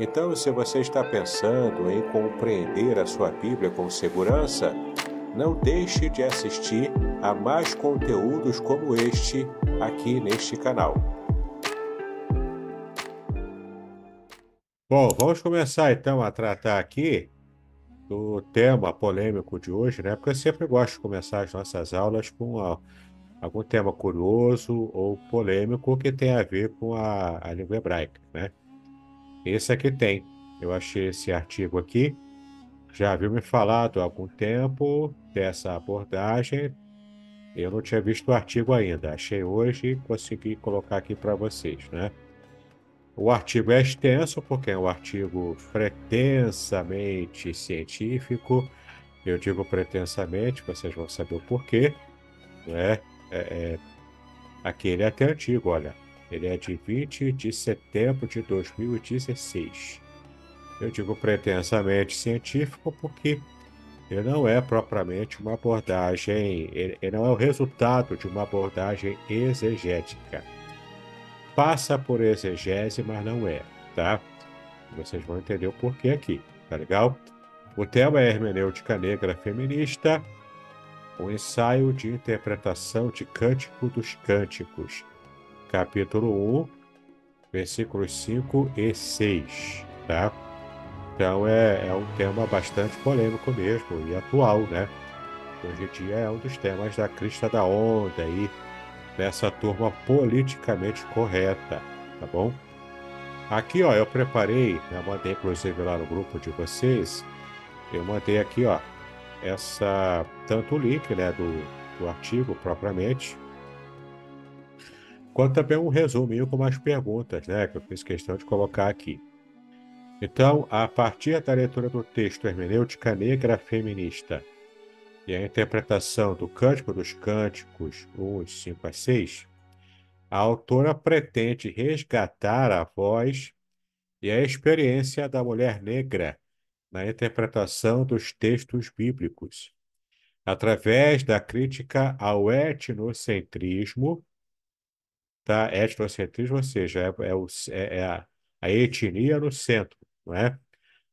Então, se você está pensando em compreender a sua Bíblia com segurança, não deixe de assistir a mais conteúdos como este aqui neste canal. Bom, vamos começar então a tratar aqui do tema polêmico de hoje, né? Porque eu sempre gosto de começar as nossas aulas com a, algum tema curioso ou polêmico que tem a ver com a, a língua hebraica, né? Esse aqui é tem. Eu achei esse artigo aqui. Já viu me falado há algum tempo dessa abordagem. Eu não tinha visto o artigo ainda. Achei hoje e consegui colocar aqui para vocês, né? O artigo é extenso, porque é um artigo pretensamente científico. Eu digo pretensamente, vocês vão saber o porquê. Né? É, é... Aqui ele é até antigo, olha. Ele é de 20 de setembro de 2016. Eu digo pretensamente científico porque ele não é propriamente uma abordagem, ele não é o resultado de uma abordagem exegética. Passa por exegese, mas não é, tá? Vocês vão entender o porquê aqui, tá legal? O tema é Hermenêutica Negra Feminista, um ensaio de interpretação de Cântico dos Cânticos, capítulo 1, versículos 5 e 6, tá? Então é, é um tema bastante polêmico mesmo e atual, né? Hoje em dia é um dos temas da crista da onda aí, dessa turma politicamente correta, tá bom? Aqui, ó, eu preparei, eu mandei inclusive lá no grupo de vocês, eu mandei aqui, ó, essa, tanto o link, né, do, do artigo propriamente, quanto também um resuminho com mais perguntas, né, que eu fiz questão de colocar aqui. Então, a partir da leitura do texto Hermenêutica Negra Feminista e a interpretação do Cântico dos Cânticos 1, 5 a 6, a autora pretende resgatar a voz e a experiência da mulher negra na interpretação dos textos bíblicos, através da crítica ao etnocentrismo tá? Etnocentrismo, ou seja, é, é, o, é, é a, a, etnia no centro, não é?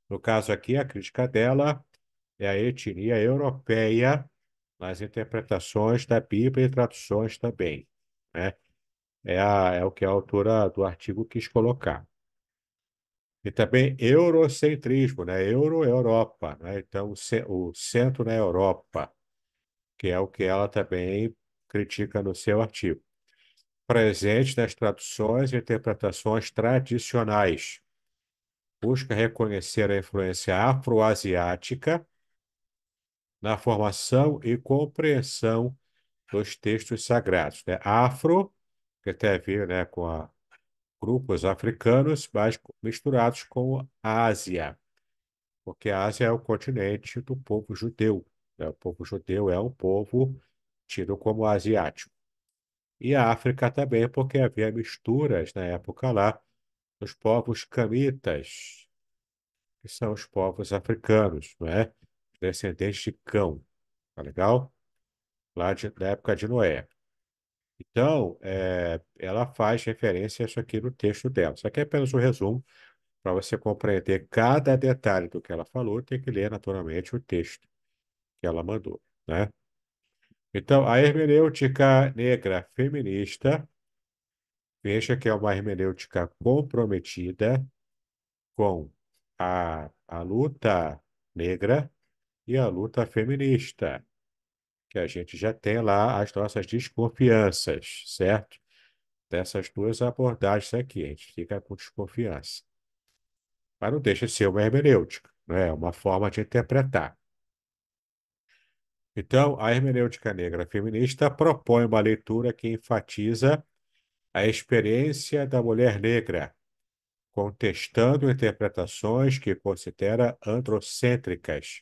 No caso aqui, a crítica dela é a etnia europeia nas interpretações da Bíblia e traduções também, né? É, a, é o que a autora do artigo quis colocar. E também eurocentrismo, né? Euro Europa, né? Então, o centro na Europa, que é o que ela também critica no seu artigo presente nas traduções e interpretações tradicionais. Busca reconhecer a influência afroasiática na formação e compreensão dos textos sagrados. Né? Afro, que tem a ver né, com a, grupos africanos, mas misturados com a Ásia, porque a Ásia é o continente do povo judeu. Né? O povo judeu é um povo tido como asiático e a África também, porque havia misturas na época lá dos povos camitas, que são os povos africanos, não é? Descendentes de Cão, tá legal? Lá de, da época de Noé. Então, é, ela faz referência a isso aqui no texto dela. Isso aqui é apenas um resumo. Para você compreender cada detalhe do que ela falou, tem que ler naturalmente o texto que ela mandou, né? Então, a hermenêutica negra feminista, veja que é uma hermenêutica comprometida com a, a luta negra e a luta feminista, que a gente já tem lá as nossas desconfianças, certo? Dessas duas abordagens aqui, a gente fica com desconfiança. Mas não deixa de ser uma hermenêutica, né? é uma forma de interpretar. Então, a hermenêutica negra feminista propõe uma leitura que enfatiza a experiência da mulher negra, contestando interpretações que considera androcêntricas,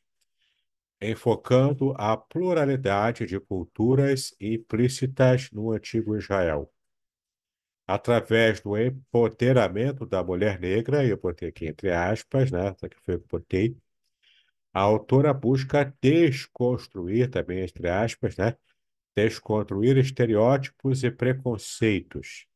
enfocando a pluralidade de culturas implícitas no antigo Israel. Através do empoderamento da mulher negra, eu botei aqui entre aspas, né? Essa que foi que botei, a autora busca desconstruir, também entre aspas, né? desconstruir estereótipos e preconceitos,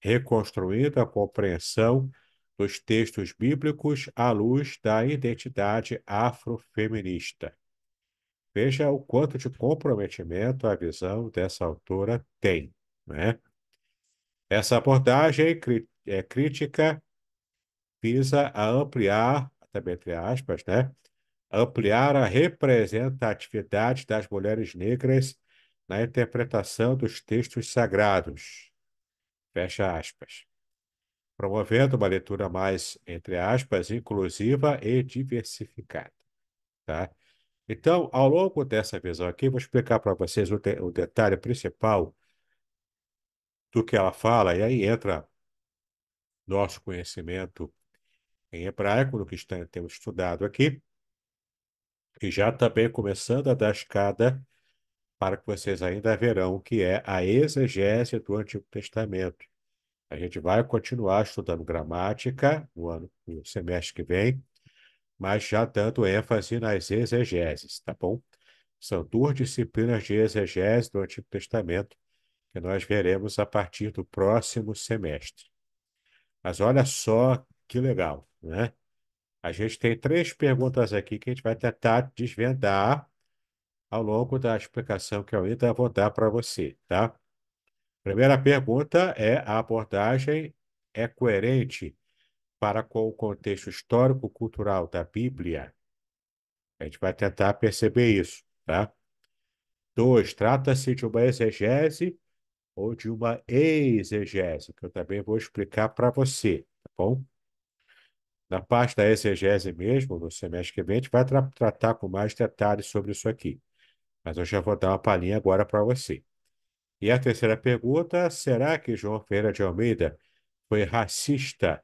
reconstruindo a compreensão dos textos bíblicos à luz da identidade afrofeminista. Veja o quanto de comprometimento a visão dessa autora tem. Né? Essa abordagem é crítica visa a ampliar, também entre aspas, né? ampliar a representatividade das mulheres negras na interpretação dos textos sagrados. Fecha aspas. Promovendo uma leitura mais, entre aspas, inclusiva e diversificada. Tá? Então, ao longo dessa visão aqui, vou explicar para vocês o, de, o detalhe principal do que ela fala, e aí entra nosso conhecimento em hebraico, no que estamos temos estudado aqui, e já também começando a dar escada para que vocês ainda verão, que é a exegese do Antigo Testamento. A gente vai continuar estudando gramática no, ano, no semestre que vem, mas já dando ênfase nas exegeses, tá bom? São duas disciplinas de exegese do Antigo Testamento que nós veremos a partir do próximo semestre. Mas olha só que legal, né? A gente tem três perguntas aqui que a gente vai tentar desvendar ao longo da explicação que eu ainda vou dar para você, tá? Primeira pergunta é: a abordagem é coerente para com o contexto histórico-cultural da Bíblia? A gente vai tentar perceber isso, tá? Dois, trata-se de uma exegese ou de uma exegese, que eu também vou explicar para você, tá bom? na parte da exegese mesmo, no semestre que vem, a gente vai tra tratar com mais detalhes sobre isso aqui. Mas eu já vou dar uma palhinha agora para você. E a terceira pergunta: será que João Ferreira de Almeida foi racista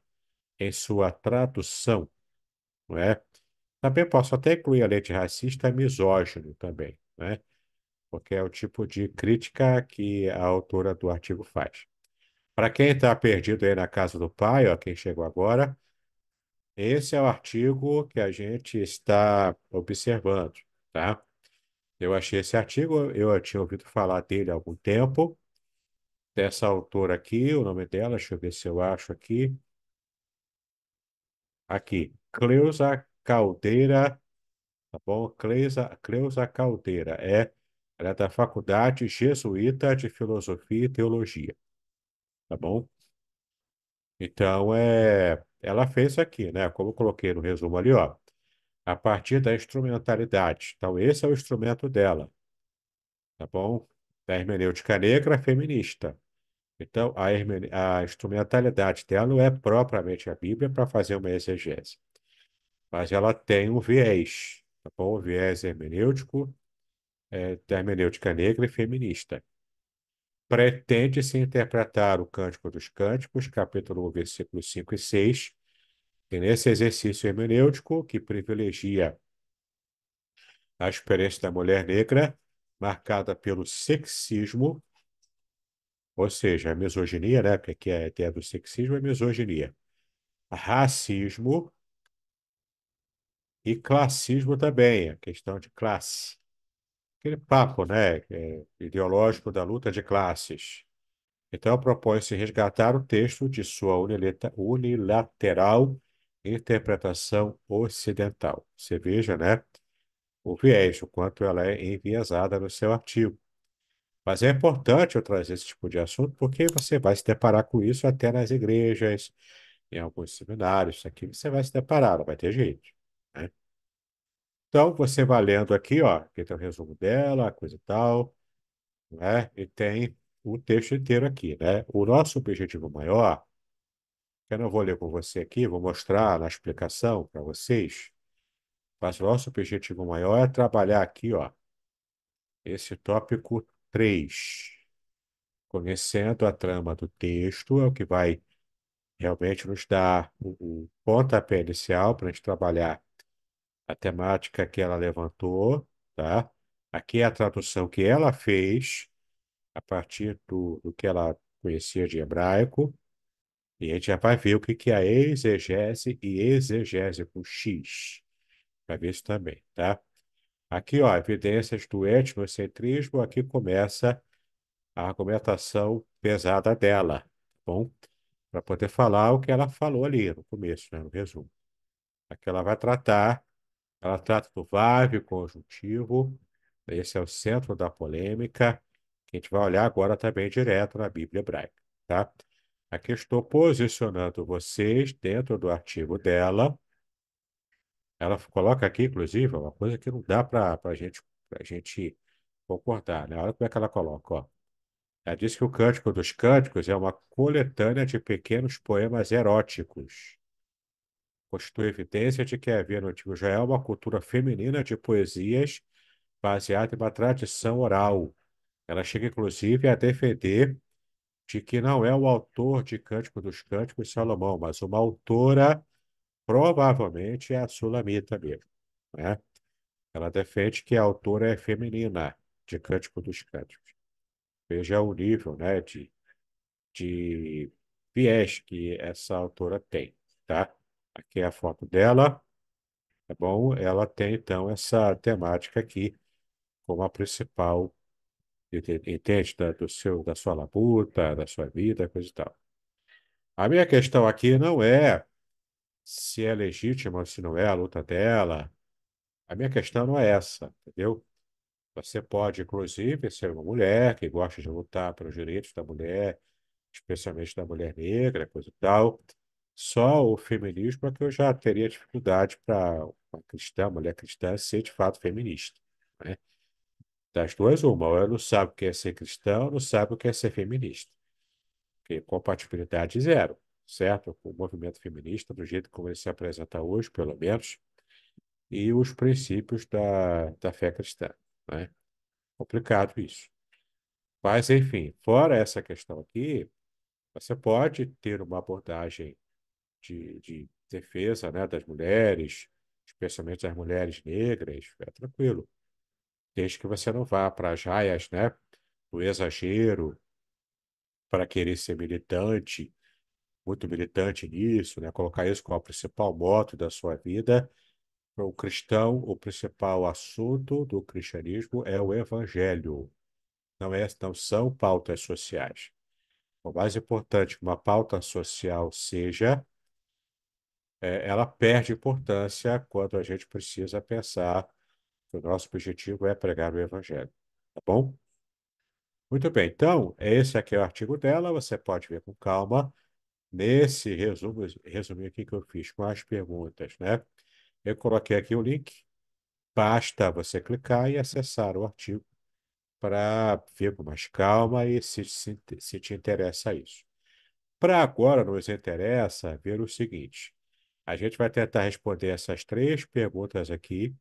em sua tradução? Não é? Também posso até incluir, além de racista, misógino também, né? porque é o tipo de crítica que a autora do artigo faz. Para quem está perdido aí na casa do pai, ó, quem chegou agora, esse é o artigo que a gente está observando, tá? Eu achei esse artigo, eu tinha ouvido falar dele há algum tempo, dessa autora aqui, o nome dela, deixa eu ver se eu acho aqui. Aqui, Cleusa Caldeira, tá bom? Cleusa, Cleusa Caldeira, é, ela é da Faculdade Jesuíta de Filosofia e Teologia, tá bom? Então, é, ela fez aqui, né? Como eu coloquei no resumo ali, ó, a partir da instrumentalidade. Então, esse é o instrumento dela, tá bom? Da hermenêutica negra feminista. Então, a, hermen... a instrumentalidade dela não é propriamente a Bíblia para fazer uma exegese, mas ela tem um viés, tá bom? O viés hermenêutico, é, da hermenêutica negra e feminista pretende-se interpretar o Cântico dos Cânticos, capítulo 1, versículos 5 e 6, e nesse exercício hermenêutico, que privilegia a experiência da mulher negra, marcada pelo sexismo, ou seja, a misoginia, né? Porque aqui é a ideia do sexismo é misoginia. Racismo e classismo também, a questão de classe aquele papo, né, é, ideológico da luta de classes. Então, propõe-se resgatar o texto de sua unilateral interpretação ocidental. Você veja, né, o viés, o quanto ela é enviesada no seu artigo. Mas é importante eu trazer esse tipo de assunto porque você vai se deparar com isso até nas igrejas, em alguns seminários, aqui você vai se deparar, não vai ter jeito. Então, você vai lendo aqui, ó, aqui tem o resumo dela, coisa e tal, né? E tem o texto inteiro aqui, né? O nosso objetivo maior, que eu não vou ler com você aqui, vou mostrar na explicação para vocês, mas o nosso objetivo maior é trabalhar aqui, ó, esse tópico 3. Conhecendo a trama do texto é o que vai realmente nos dar o, o pontapé inicial para a gente trabalhar a temática que ela levantou, tá? Aqui é a tradução que ela fez a partir do, do que ela conhecia de hebraico. E a gente já vai ver o que, que é a exegese e exegese com X. Vai ver isso também, tá? Aqui, ó, evidências do etnocentrismo. Aqui começa a argumentação pesada dela, tá bom? Para poder falar o que ela falou ali no começo, né, no resumo. Aqui ela vai tratar ela trata do VAV conjuntivo, esse é o centro da polêmica, que a gente vai olhar agora também direto na Bíblia hebraica, tá? Aqui estou posicionando vocês dentro do artigo dela. Ela coloca aqui, inclusive, uma coisa que não dá para a gente, gente concordar, né? Olha como é que ela coloca, ó. Ela diz que o Cântico dos Cânticos é uma coletânea de pequenos poemas eróticos constitui evidência de que havia no Antigo Israel é uma cultura feminina de poesias baseada em uma tradição oral. Ela chega, inclusive, a defender de que não é o autor de Cântico dos Cânticos Salomão, mas uma autora, provavelmente, é a Sulamita mesmo. Né? Ela defende que a autora é feminina de Cântico dos Cânticos. Veja o nível né, de, de viés que essa autora tem. Tá? Aqui é a foto dela, tá bom? Ela tem, então, essa temática aqui como a principal, entende? Da, do seu, da sua labuta, da sua vida, coisa e tal. A minha questão aqui não é se é legítima ou se não é a luta dela. A minha questão não é essa, entendeu? Você pode, inclusive, ser uma mulher que gosta de lutar pelos direitos da mulher, especialmente da mulher negra, coisa e tal. Só o feminismo é que eu já teria dificuldade para uma cristã, uma mulher cristã, ser de fato feminista. Né? Das duas, uma, ou ela não sabe o que é ser cristã, ou não sabe o que é ser feminista. Porque compatibilidade zero, certo? Com o movimento feminista, do jeito como ele se apresenta hoje, pelo menos, e os princípios da, da fé cristã. Né? Complicado isso. Mas, enfim, fora essa questão aqui, você pode ter uma abordagem de, de defesa né, das mulheres, especialmente das mulheres negras, é tranquilo. Desde que você não vá para as raias né, do exagero, para querer ser militante, muito militante nisso, né, colocar isso como a principal moto da sua vida. o cristão, o principal assunto do cristianismo é o evangelho, não, é, não são pautas sociais. O mais importante que uma pauta social seja é, ela perde importância quando a gente precisa pensar que o nosso objetivo é pregar o Evangelho. Tá bom? Muito bem, então, esse aqui é o artigo dela, você pode ver com calma. Nesse resumo, resumir aqui que eu fiz com as perguntas, né? Eu coloquei aqui o link, basta você clicar e acessar o artigo para ver com mais calma e se, se, se te interessa isso. Para agora, nos interessa ver o seguinte: a gente vai tentar responder essas três perguntas aqui,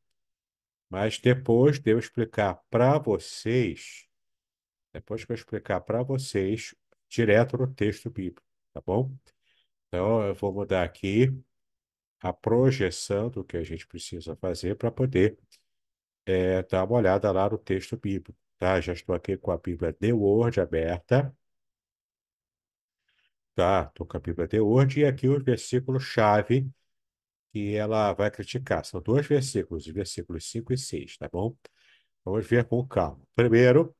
mas depois de eu explicar para vocês, depois que eu explicar para vocês, direto no texto bíblico, tá bom? Então, eu vou mudar aqui a projeção do que a gente precisa fazer para poder é, dar uma olhada lá no texto bíblico, tá? Já estou aqui com a Bíblia de Word aberta. Tá, toca a Bíblia até hoje e aqui o versículo-chave que ela vai criticar. São dois versículos, os versículos 5 e 6, tá bom? Vamos ver com calma. Primeiro,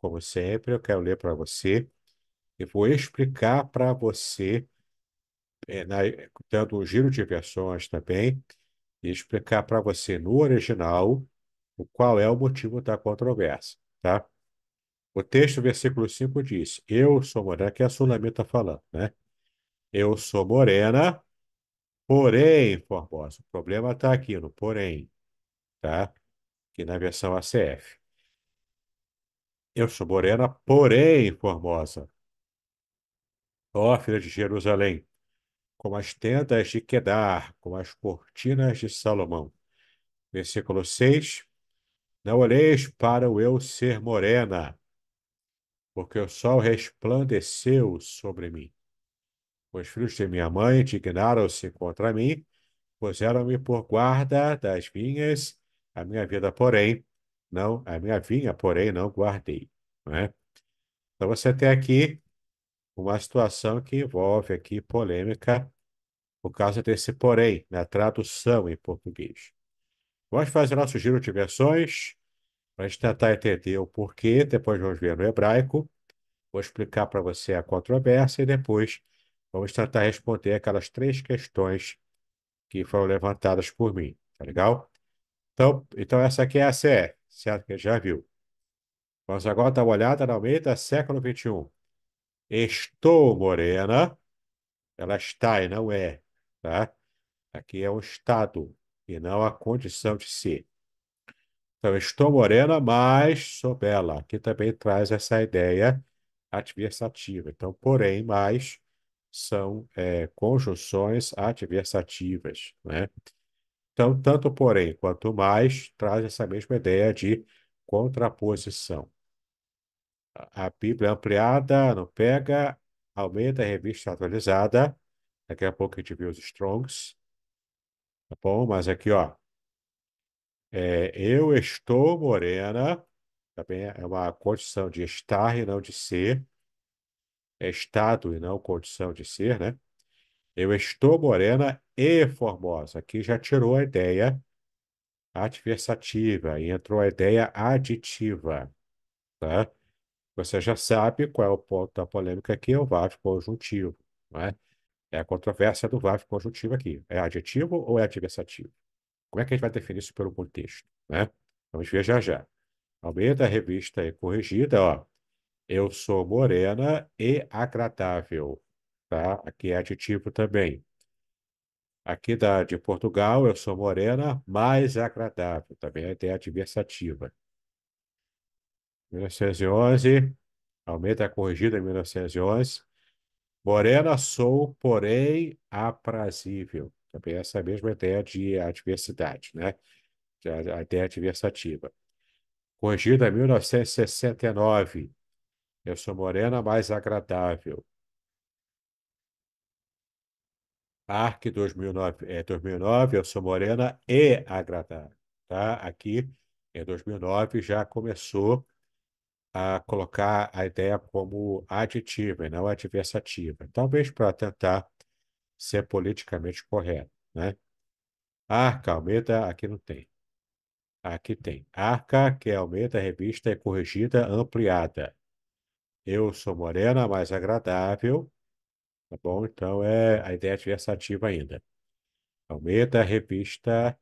como sempre, eu quero ler para você e vou explicar para você, é, na, dando um giro de versões também, e explicar para você no original o qual é o motivo da controvérsia, tá? O texto, versículo 5, diz: Eu sou morena, que é a Sulamita está falando, né? Eu sou morena, porém formosa. O problema está aqui no porém, tá? Que na versão ACF. Eu sou morena, porém formosa. Ó, filha de Jerusalém, como as tendas de Quedar, como as cortinas de Salomão. Versículo 6. Não olheis para o eu ser morena, porque o sol resplandeceu sobre mim. Os filhos de minha mãe indignaram-se contra mim, puseram-me por guarda das vinhas, a minha vida, porém, não, a minha vinha, porém, não guardei. Não é? Então você tem aqui uma situação que envolve aqui polêmica por causa desse porém, na tradução em português. Vamos fazer nosso giro de versões. Para a gente tentar entender o porquê, depois vamos ver no hebraico, vou explicar para você a controvérsia e depois vamos tentar responder aquelas três questões que foram levantadas por mim, tá legal? Então, então essa aqui é a CE, certo? Que já viu. Vamos agora dar uma olhada na Almeida, século XXI. Estou morena, ela está e não é, tá? Aqui é um estado e não a condição de ser. Então, estou morena, mas sou bela. Aqui também traz essa ideia adversativa. Então, porém, mas são é, conjunções adversativas, né? Então, tanto porém quanto mais traz essa mesma ideia de contraposição. A Bíblia é ampliada não pega, aumenta a revista atualizada. Daqui a pouco a gente vê os Strongs. Tá bom? Mas aqui, ó, é, eu estou morena, também tá é uma condição de estar e não de ser, é estado e não condição de ser, né? Eu estou morena e formosa. Aqui já tirou a ideia adversativa e entrou a ideia aditiva, tá? Você já sabe qual é o ponto da polêmica aqui, é o vaso conjuntivo, né? É a controvérsia do vaso conjuntivo aqui. É adjetivo ou é adversativo? Como é que a gente vai definir isso pelo contexto? Né? Vamos ver já já. Aumenta a revista é corrigida, ó. Eu sou morena e agradável, tá? Aqui é aditivo também. Aqui da, de Portugal, eu sou morena, mais agradável. Também tem é adversativa. 1911, aumenta a corrigida em 1911. Morena sou, porém, aprazível. Também é essa mesma ideia de adversidade, né? A, ideia adversativa. Corrigida 1969. Eu sou morena, mais agradável. ARC 2009, é, 2009, eu sou morena e agradável. Tá? Aqui, em 2009, já começou a colocar a ideia como aditiva e não adversativa. Talvez para tentar se é politicamente correto, né? Arca, aumenta, aqui não tem. Aqui tem. Arca, que aumenta, revista é corrigida, ampliada. Eu sou morena, mais agradável. Tá bom? Então, é a ideia adversativa é ainda. Aumenta, revista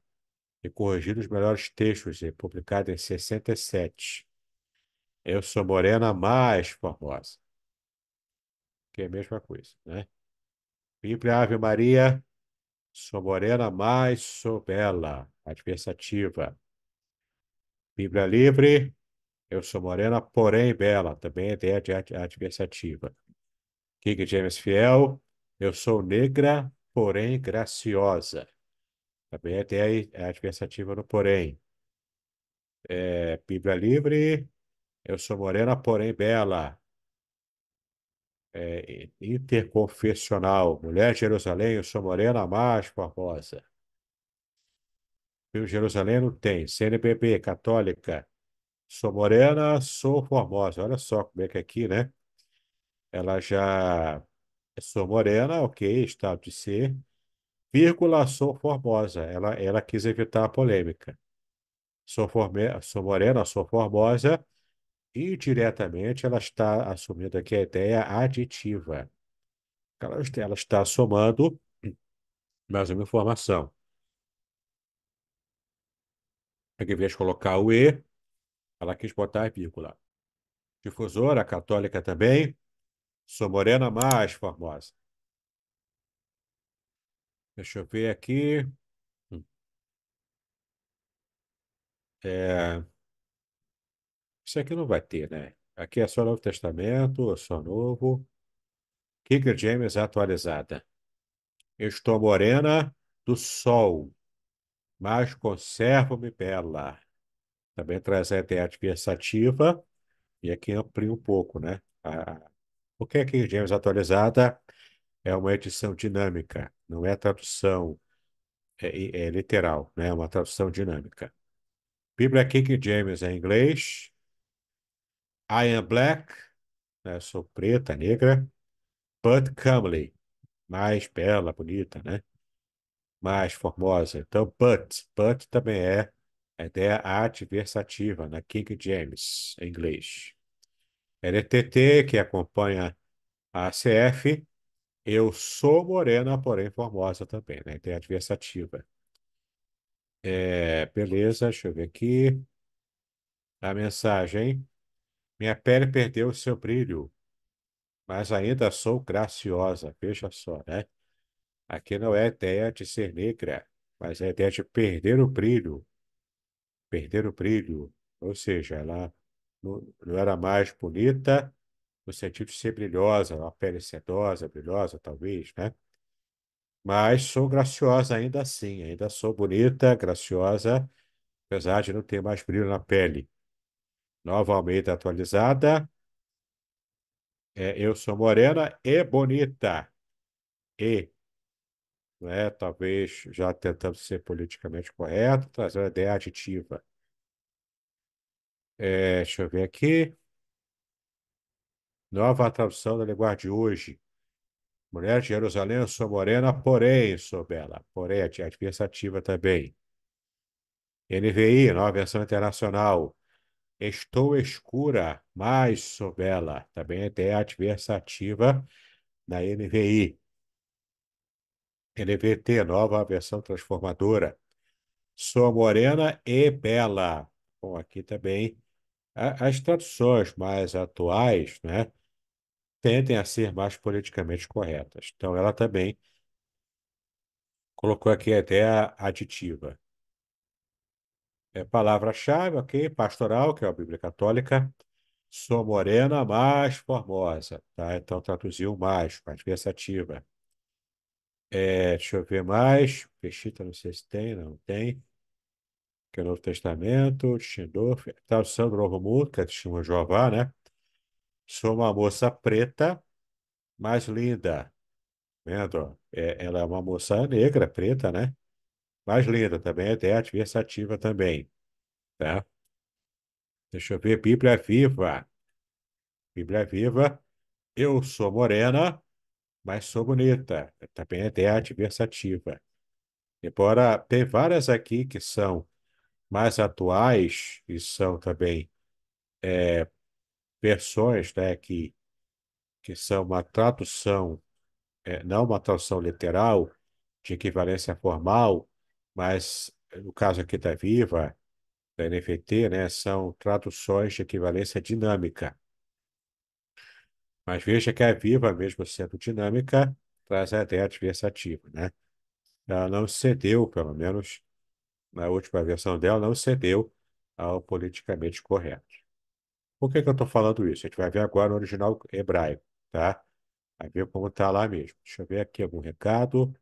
e corrigida, os melhores textos, é e publicado em 67. Eu sou morena mais formosa. Que é a mesma coisa, né? Sempre Ave Maria, sou morena, mas sou bela, adversativa. Bíblia livre, eu sou morena, porém bela, também é ideia de adversativa. King James fiel, eu sou negra, porém graciosa. Também é ideia adversativa no porém. É, Bíblia livre, eu sou morena, porém bela. É, é, interconfessional. Mulher de Jerusalém, eu sou morena, mais formosa. Rio Jerusalém não tem. CNBB, católica. Sou morena, sou formosa. Olha só como é que é aqui, né? Ela já... Sou morena, ok, estado de ser. Vírgula, sou formosa. Ela, ela quis evitar a polêmica. Sou, forme... sou morena, sou formosa indiretamente ela está assumindo aqui a ideia aditiva. Ela, ela está somando mais uma informação. Aqui, ao de colocar o E, ela quis botar a vírgula. Difusora católica também. Sou morena mais formosa. Deixa eu ver aqui. Hum. É... Isso aqui não vai ter, né? Aqui é só Novo Testamento, é só novo. Kicker James é atualizada. Eu estou morena do sol, mas conservo-me bela. Também traz a ideia de e aqui amplia um pouco, né? A... O que é King James atualizada? É uma edição dinâmica, não é tradução é, é literal, né? É uma tradução dinâmica. Bíblia King James é em inglês, I am black, né? Sou preta, negra, but comely, mais bela, bonita, né? Mais formosa. Então, but, but também é, é a ideia adversativa na né? King James, em inglês. LTT, que acompanha a CF, eu sou morena, porém formosa também, né? Ideia então, é adversativa. É, beleza, deixa eu ver aqui. A mensagem. Minha pele perdeu o seu brilho, mas ainda sou graciosa. Veja só, né? Aqui não é ideia de ser negra, mas é ideia de perder o brilho. Perder o brilho. Ou seja, ela não, não era mais bonita no sentido de ser brilhosa, uma pele sedosa, brilhosa, talvez, né? Mas sou graciosa ainda assim, ainda sou bonita, graciosa, apesar de não ter mais brilho na pele novamente atualizada. É, eu sou morena e bonita. E. Né? Talvez já tentando ser politicamente correto, trazendo a ideia aditiva. É, deixa eu ver aqui. Nova tradução da linguagem de hoje. Mulher de Jerusalém, eu sou morena, porém sou bela. Porém, é adversativa também. NVI, nova versão internacional. Estou escura, mas sou bela. Também é a adversativa da NVI. NVT, nova versão transformadora. Sou morena e bela. Bom, aqui também as traduções mais atuais, né? Tendem a ser mais politicamente corretas. Então, ela também colocou aqui até a aditiva é, palavra-chave, ok? Pastoral, que é a Bíblia Católica. Sou morena, mais formosa, tá? Então traduziu mais, mais versativa. É, deixa eu ver mais. Peixita, não sei se tem, não tem. Que é o Novo Testamento, está tradução do Novo Mundo, que é Testemunho de Jeová, né? Sou uma moça preta, mais linda. Vendo? É, ela é uma moça negra, preta, né? Mais lenta também, é adversativa também, tá? Deixa eu ver, Bíblia Viva. Bíblia Viva, eu sou morena, mas sou bonita. Também é adversativa. Embora tem várias aqui que são mais atuais e são também é, versões né, que, que são uma tradução, é, não uma tradução literal, de equivalência formal, mas eh, no caso aqui da Viva, da NFT, né, são traduções de equivalência dinâmica. Mas veja que a Viva, mesmo sendo dinâmica, traz a ideia adversativa, né? Ela não cedeu, pelo menos na última versão dela, não cedeu ao politicamente correto. Por que, que eu estou falando isso? A gente vai ver agora no original hebraico, tá? Vai ver como está lá mesmo. Deixa eu ver aqui algum recado.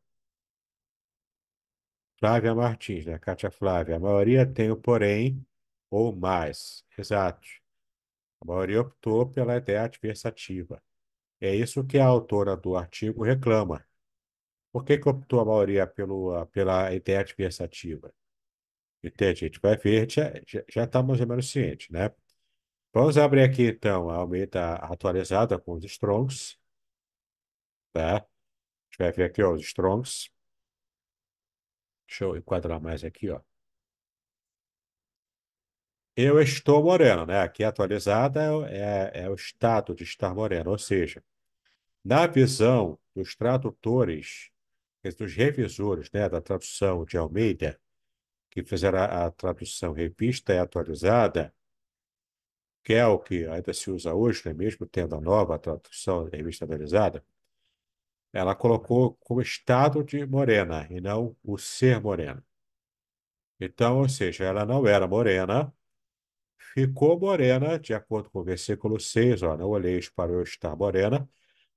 Flávia Martins, né? Cátia Flávia. A maioria uhum. tem o porém ou mais. Exato. A maioria optou pela ideia adversativa. É isso que a autora do artigo reclama. Por que, que optou a maioria pelo, pela ideia adversativa? Entende? A gente vai ver, já está mais ou menos ciente, né? Vamos abrir aqui, então, a Almeida atualizada com os Strongs. Tá? A gente vai ver aqui ó, os Strongs. Deixa eu enquadrar mais aqui, ó. Eu estou moreno, né? Aqui atualizada é, é, é o estado de estar moreno, ou seja, na visão dos tradutores, dos revisores né, da tradução de Almeida, que fizeram a, a tradução revista e atualizada, que é o que ainda se usa hoje, né, mesmo tendo a nova tradução da revista atualizada, ela colocou como estado de morena e não o ser morena. Então, ou seja, ela não era morena, ficou morena, de acordo com o versículo 6, ó, não olheis para eu estar morena,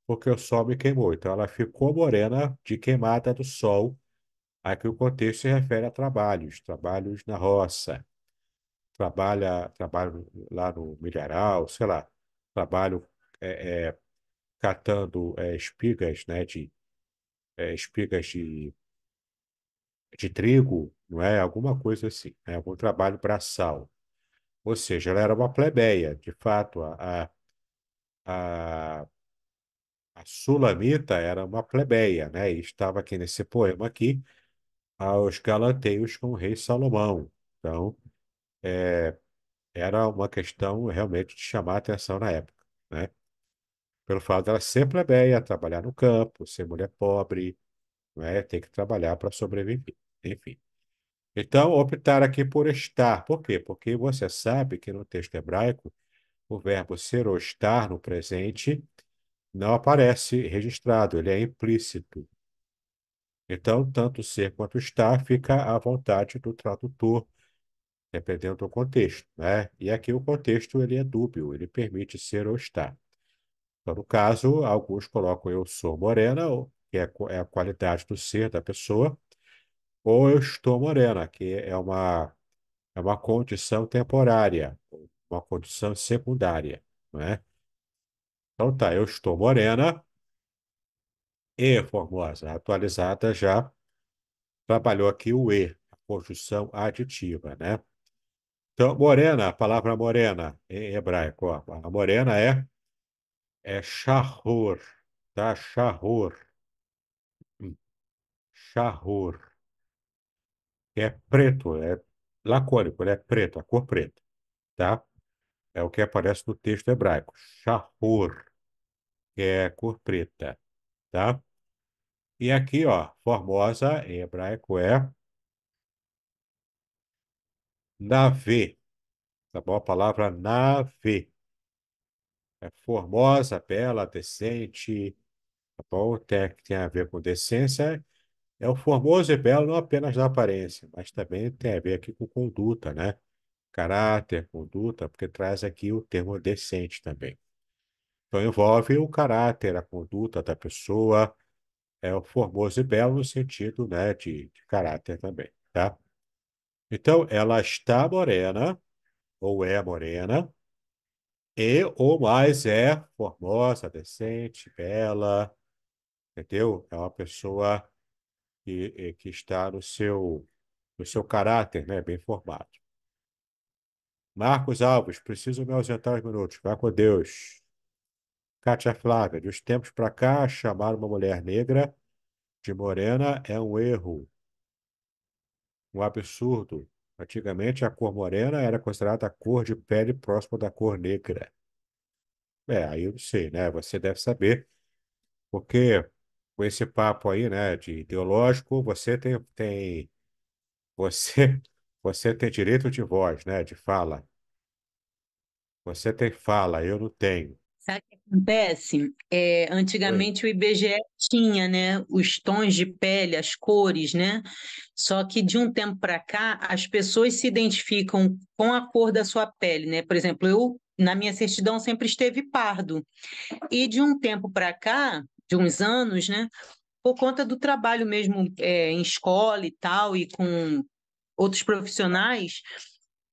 porque o sol me queimou. Então, ela ficou morena de queimada do sol. Aqui o contexto se refere a trabalhos, trabalhos na roça, trabalha, trabalho lá no milharal, sei lá, trabalho é, é, catando é, espigas, né, de é, espigas de, de trigo, não é? Alguma coisa assim, né? algum trabalho braçal. Ou seja, ela era uma plebeia, de fato, a, a, a Sulamita era uma plebeia, né? E estava aqui nesse poema aqui, aos galanteios com o rei Salomão. Então, é, era uma questão realmente de chamar a atenção na época, né? pelo fato dela ser plebeia, trabalhar no campo, ser mulher pobre, né? tem que trabalhar para sobreviver, enfim. Então, optar aqui por estar. Por quê? Porque você sabe que no texto hebraico, o verbo ser ou estar no presente não aparece registrado, ele é implícito. Então, tanto ser quanto estar fica à vontade do tradutor, dependendo do contexto. Né? E aqui o contexto ele é dúbio, ele permite ser ou estar. Então, no caso, alguns colocam eu sou morena, que é, é a qualidade do ser da pessoa, ou eu estou morena, que é uma, é uma condição temporária, uma condição secundária, não é? Então tá, eu estou morena e formosa, atualizada já trabalhou aqui o e, a conjunção aditiva, né? Então, morena, a palavra morena em hebraico, ó, a morena é é charror, tá? Charror. Charror. Hum. É preto, é lacônico, é preto, a cor preta, tá? É o que aparece no texto hebraico. Charror, que é a cor preta, tá? E aqui, ó, Formosa em hebraico é nave, tá bom? A palavra nave, é formosa, bela, decente, tá bom? Tem, tem a ver com decência. É, é o formoso e belo não apenas da aparência, mas também tem a ver aqui com conduta, né? Caráter, conduta, porque traz aqui o termo decente também. Então envolve o caráter, a conduta da pessoa, é o formoso e belo no sentido, né, de, de caráter também, tá? Então ela está morena ou é morena, e ou mais é formosa, decente, bela, entendeu? É uma pessoa que, eh, que está no seu, no seu caráter, né? Bem formado. Marcos Alves, preciso me ausentar uns minutos. Vai com Deus. Kátia Flávia, de uns tempos para cá, chamar uma mulher negra de morena é um erro, um absurdo. Antigamente, a cor morena era considerada a cor de pele próxima da cor negra. É, aí eu não sei, né? Você deve saber, porque com esse papo aí, né, de ideológico, você tem, tem você, você tem direito de voz, né, de fala. Você tem fala, eu não tenho. Sabe acontece? É, antigamente Oi. o IBGE tinha né, os tons de pele, as cores, né? Só que de um tempo para cá, as pessoas se identificam com a cor da sua pele, né? Por exemplo, eu, na minha certidão, sempre esteve pardo. E de um tempo para cá, de uns anos, né? Por conta do trabalho mesmo é, em escola e tal, e com outros profissionais,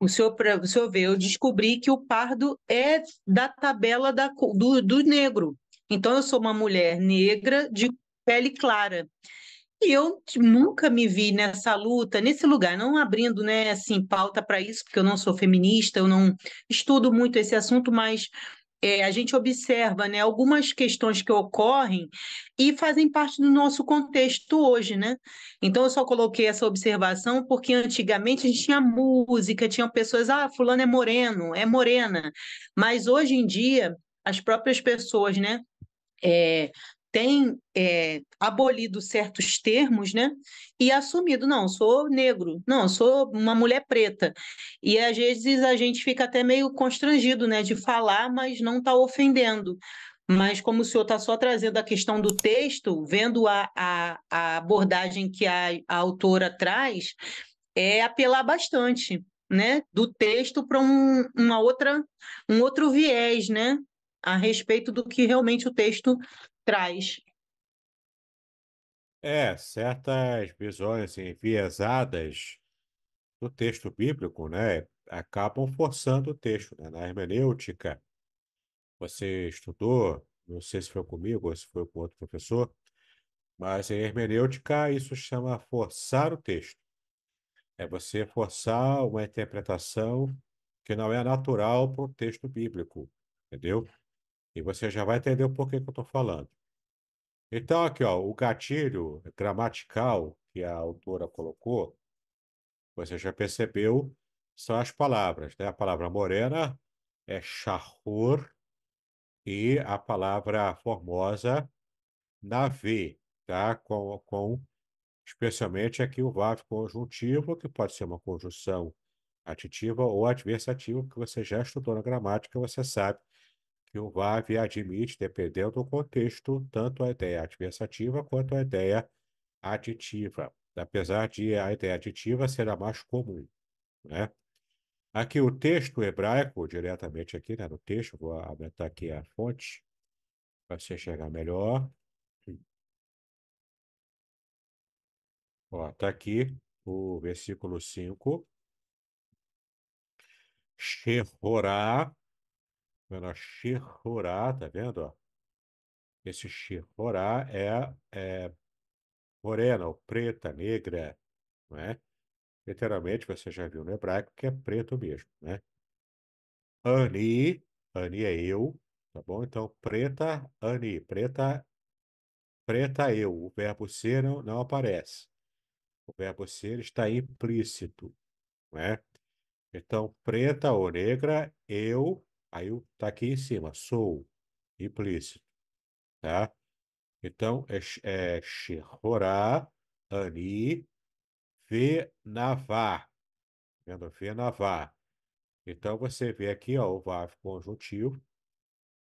o senhor, o senhor vê, eu descobri que o pardo é da tabela da, do, do negro. Então, eu sou uma mulher negra de pele clara. E eu nunca me vi nessa luta, nesse lugar, não abrindo né, assim, pauta para isso, porque eu não sou feminista, eu não estudo muito esse assunto, mas é, a gente observa né, algumas questões que ocorrem e fazem parte do nosso contexto hoje, né? Então eu só coloquei essa observação porque antigamente a gente tinha música, tinha pessoas, ah, fulano é moreno, é morena. Mas hoje em dia, as próprias pessoas, né? É, tem é, abolido certos termos, né? E assumido, não, sou negro, não, sou uma mulher preta. E às vezes a gente fica até meio constrangido, né, de falar, mas não está ofendendo. Mas como o senhor está só trazendo a questão do texto, vendo a, a, a abordagem que a, a autora traz, é apelar bastante, né, do texto para um, uma outra, um outro viés, né, a respeito do que realmente o texto traz. É, certas visões assim, enviesadas do texto bíblico, né, acabam forçando o texto, né? Na hermenêutica, você estudou, não sei se foi comigo ou se foi com outro professor, mas em hermenêutica isso chama forçar o texto. É você forçar uma interpretação que não é natural para o texto bíblico, entendeu? E você já vai entender o porquê que eu estou falando. Então, aqui, ó, o gatilho gramatical que a autora colocou, você já percebeu, são as palavras. Né? A palavra morena é shahur e a palavra formosa, v tá? com, com especialmente aqui o VAV conjuntivo, que pode ser uma conjunção aditiva ou adversativa, que você já estudou na gramática, você sabe e o VAV admite, dependendo do contexto, tanto a ideia adversativa quanto a ideia aditiva, apesar de a ideia aditiva ser a mais comum. Né? Aqui o texto hebraico, diretamente aqui né, no texto, vou aumentar aqui a fonte para você enxergar melhor. Está aqui o versículo 5. Shehorá ela Shehorá, tá vendo? Ó? Esse Shehorá é, é morena, ou preta, negra, não é? Literalmente, você já viu no hebraico que é preto mesmo, né? Ani, Ani é eu, tá bom? Então, preta, Ani, preta, preta eu. O verbo ser não, não aparece. O verbo ser está implícito, é? Então, preta ou negra, eu, Aí tá aqui em cima, sou implícito, tá? Então, é, é Shehorá Ani Venavá. Vendo? Venavá. Então, você vê aqui, ó, o VAV conjuntivo.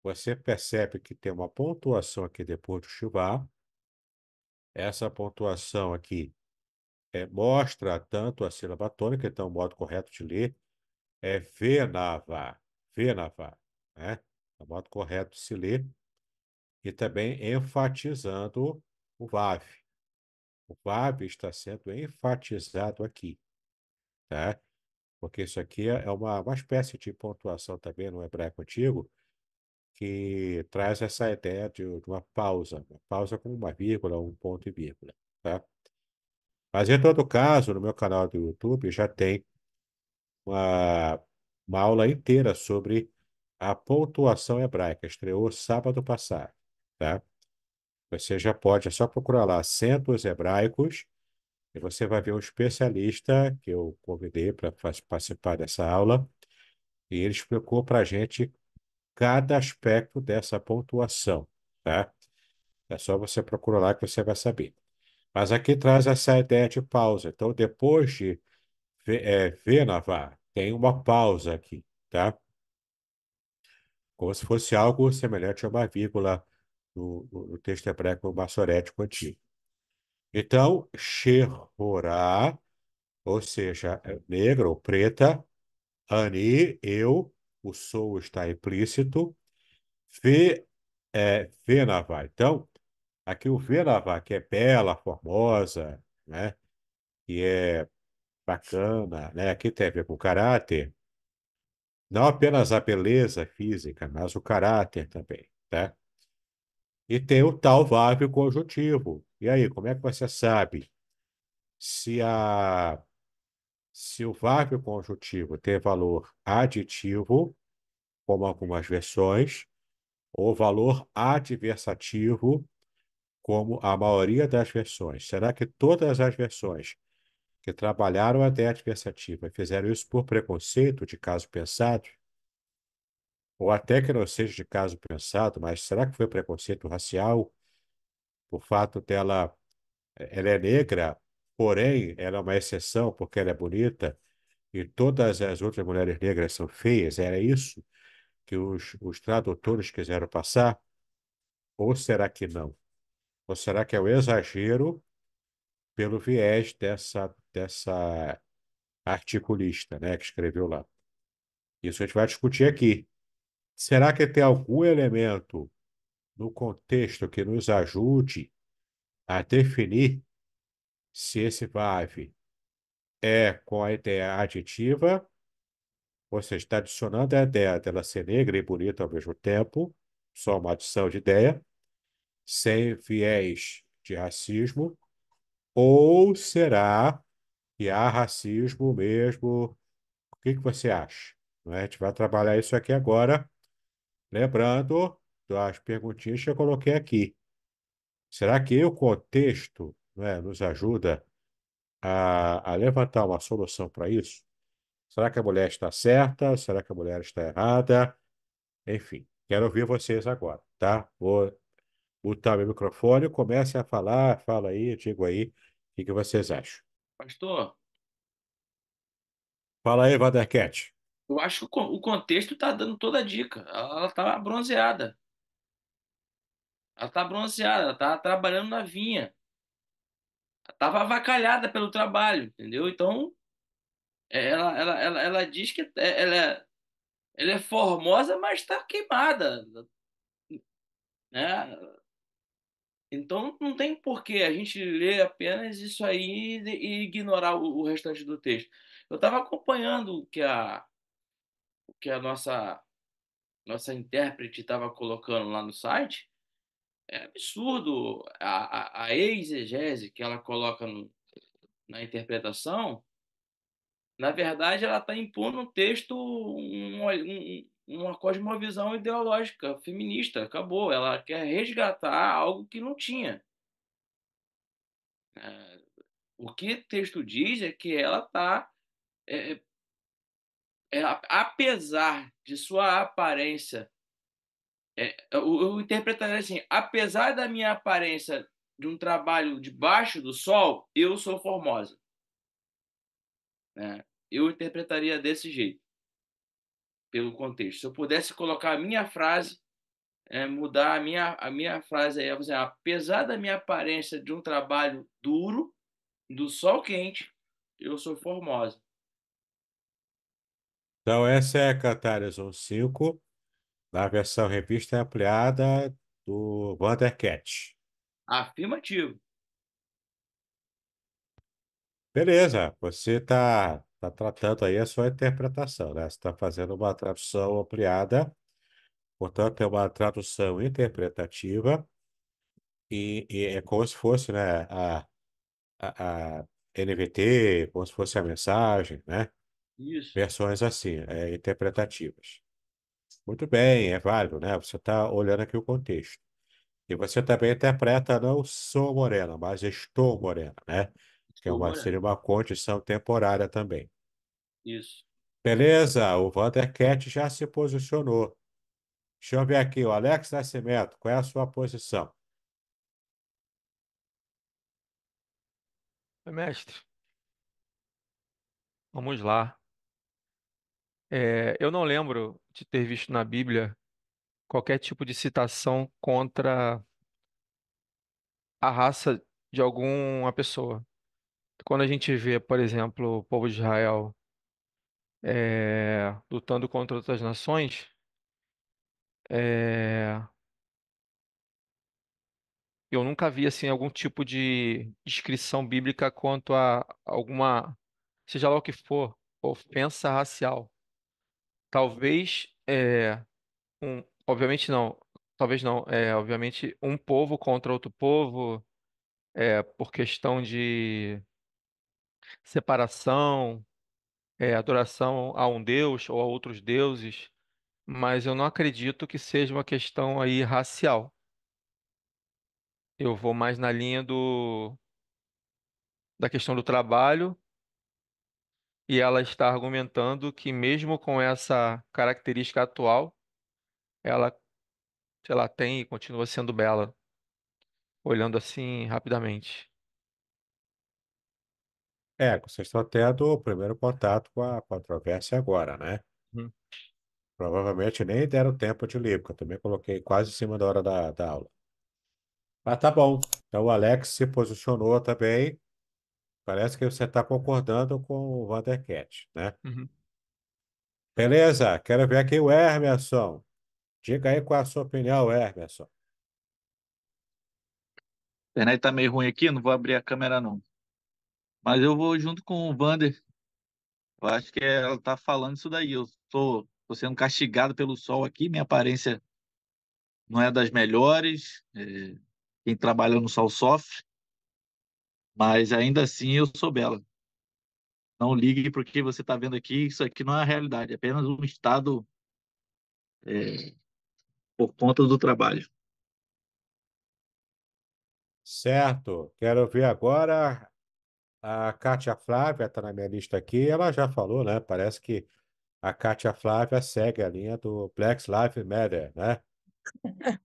Você percebe que tem uma pontuação aqui depois do Shivá. Essa pontuação aqui é, mostra tanto a sílaba tônica, então o modo correto de ler é Venavá. Fenavar, né? No modo correto de se ler. E também enfatizando o VAV. O VAV está sendo enfatizado aqui, tá? Porque isso aqui é uma, uma espécie de pontuação também no hebraico antigo, que traz essa ideia de, de uma pausa, uma né? pausa com uma vírgula, um ponto e vírgula, tá? Mas, em todo caso, no meu canal do YouTube já tem uma uma aula inteira sobre a pontuação hebraica. Estreou sábado passado, tá? Você já pode, é só procurar lá Centros Hebraicos e você vai ver um especialista que eu convidei para participar dessa aula e ele explicou para a gente cada aspecto dessa pontuação, tá? É só você procurar lá que você vai saber. Mas aqui traz essa ideia de pausa. Então, depois de é, ver, Navarro, tem uma pausa aqui, tá? Como se fosse algo semelhante a uma vírgula no, no texto hebraico maçorético antigo. Então, Shehorá, ou seja, é negra ou preta, Ani, eu, o sou está implícito, Ve, é, Venavá. Então, aqui o Venavá, que é bela, formosa, né? E é bacana, né? Que tem a ver com caráter. Não apenas a beleza física, mas o caráter também, tá? E tem o tal vável conjuntivo. E aí, como é que você sabe se a se o vável conjuntivo tem valor aditivo, como algumas versões, ou valor adversativo, como a maioria das versões? Será que todas as versões que trabalharam a ideia adversativa e fizeram isso por preconceito de caso pensado, ou até que não seja de caso pensado, mas será que foi preconceito racial? O fato dela, ela é negra, porém ela é uma exceção porque ela é bonita e todas as outras mulheres negras são feias, era isso que os, os tradutores quiseram passar? Ou será que não? Ou será que é o um exagero pelo viés dessa dessa articulista, né, que escreveu lá. Isso a gente vai discutir aqui. Será que tem algum elemento no contexto que nos ajude a definir se esse VAV é com a ideia aditiva, ou seja, está adicionando a ideia dela ser negra e bonita ao mesmo tempo, só uma adição de ideia, sem viés de racismo, ou será que há racismo mesmo. O que, que você acha? É? A gente vai trabalhar isso aqui agora, lembrando das perguntinhas que eu coloquei aqui. Será que o contexto né, nos ajuda a, a levantar uma solução para isso? Será que a mulher está certa? Será que a mulher está errada? Enfim, quero ouvir vocês agora, tá? Vou botar meu microfone, comece a falar, fala aí, eu digo aí o que, que vocês acham. Pastor, Fala aí, Vandercat. eu acho que o contexto está dando toda a dica. Ela estava tá bronzeada. Ela está bronzeada, ela está trabalhando na vinha. Estava avacalhada pelo trabalho, entendeu? Então, é, ela, ela, ela, ela diz que é, ela, é- ela é formosa, mas está queimada, né? Então não tem porquê a gente ler apenas isso aí e ignorar o, restante do texto. Eu estava acompanhando o que a, o que a nossa, nossa intérprete estava colocando lá no site. É absurdo a, a, a exegese que ela coloca no, na interpretação. Na verdade, ela está impondo um texto, um, uma cosmovisão ideológica feminista. Acabou. Ela quer resgatar algo que não tinha. É, o que o texto diz é que ela está. É, é, é, apesar de sua aparência. É, eu, eu interpretaria assim: apesar da minha aparência de um trabalho debaixo do sol, eu sou formosa. É, eu interpretaria desse jeito pelo contexto. Se eu pudesse colocar a minha frase, é, mudar a minha, a minha frase aí, dizer, apesar da minha aparência de um trabalho duro, do sol quente, eu sou formosa. Então, essa é a Cantarison 5, da versão revista ampliada do Vandercat. Afirmativo. Beleza, você está está tratando aí a sua interpretação, né? Você está fazendo uma tradução ampliada, portanto, é uma tradução interpretativa e, e é como se fosse, né, a, a, a, NVT, como se fosse a mensagem, né? Isso. Versões assim, é, interpretativas. Muito bem, é válido, né? Você está olhando aqui o contexto. E você também interpreta não sou morena, mas estou morena, né? que é uma, seria uma condição temporária também. Isso. Beleza, o Vandercat já se posicionou. Deixa eu ver aqui, o Alex Nascimento, qual é a sua posição? Mestre, vamos lá. É, eu não lembro de ter visto na Bíblia qualquer tipo de citação contra a raça de alguma pessoa. Quando a gente vê, por exemplo, o povo de Israel é, lutando contra outras nações, é, eu nunca vi assim algum tipo de descrição bíblica quanto a alguma, seja lá o que for, ofensa racial. Talvez, é, um, obviamente não, talvez não, é, obviamente um povo contra outro povo, é, por questão de separação, é, adoração a um deus ou a outros deuses, mas eu não acredito que seja uma questão aí racial. Eu vou mais na linha do da questão do trabalho e ela está argumentando que mesmo com essa característica atual, ela, ela tem e continua sendo bela, olhando assim rapidamente. É, vocês estão tendo o primeiro contato com a controvérsia agora, né? Uhum. Provavelmente nem deram tempo de ler, porque eu também coloquei quase em cima da hora da, da aula. Mas tá bom. Então o Alex se posicionou também. Parece que você está concordando com o Vandercat, né? Uhum. Beleza, quero ver aqui o Hermerson. Diga aí qual é a sua opinião, Hermerson. A internet tá meio ruim aqui, não vou abrir a câmera não. Mas eu vou junto com o Vander. Eu acho que ela está falando isso daí. Eu estou sendo castigado pelo sol aqui, minha aparência não é das melhores. É... Quem trabalha no sol sofre. Mas ainda assim eu sou bela. Não ligue porque você está vendo aqui, isso aqui não é a realidade, é apenas um estado é, por conta do trabalho. Certo. Quero ver agora a Kátia Flávia está na minha lista aqui, ela já falou, né? Parece que a Kátia Flávia segue a linha do Black Lives Matter, né?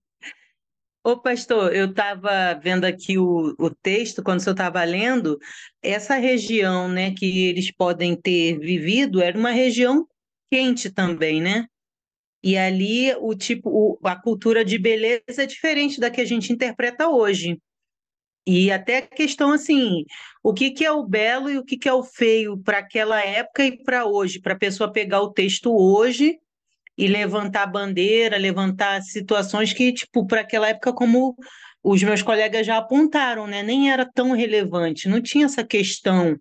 Ô, pastor, eu estava vendo aqui o, o texto, quando o senhor estava lendo, essa região né, que eles podem ter vivido era uma região quente também, né? E ali o tipo, o, a cultura de beleza é diferente da que a gente interpreta hoje. E até a questão assim, o que, que é o belo e o que, que é o feio para aquela época e para hoje, para a pessoa pegar o texto hoje e levantar bandeira, levantar situações que, tipo, para aquela época, como os meus colegas já apontaram, né, nem era tão relevante, não tinha essa questão.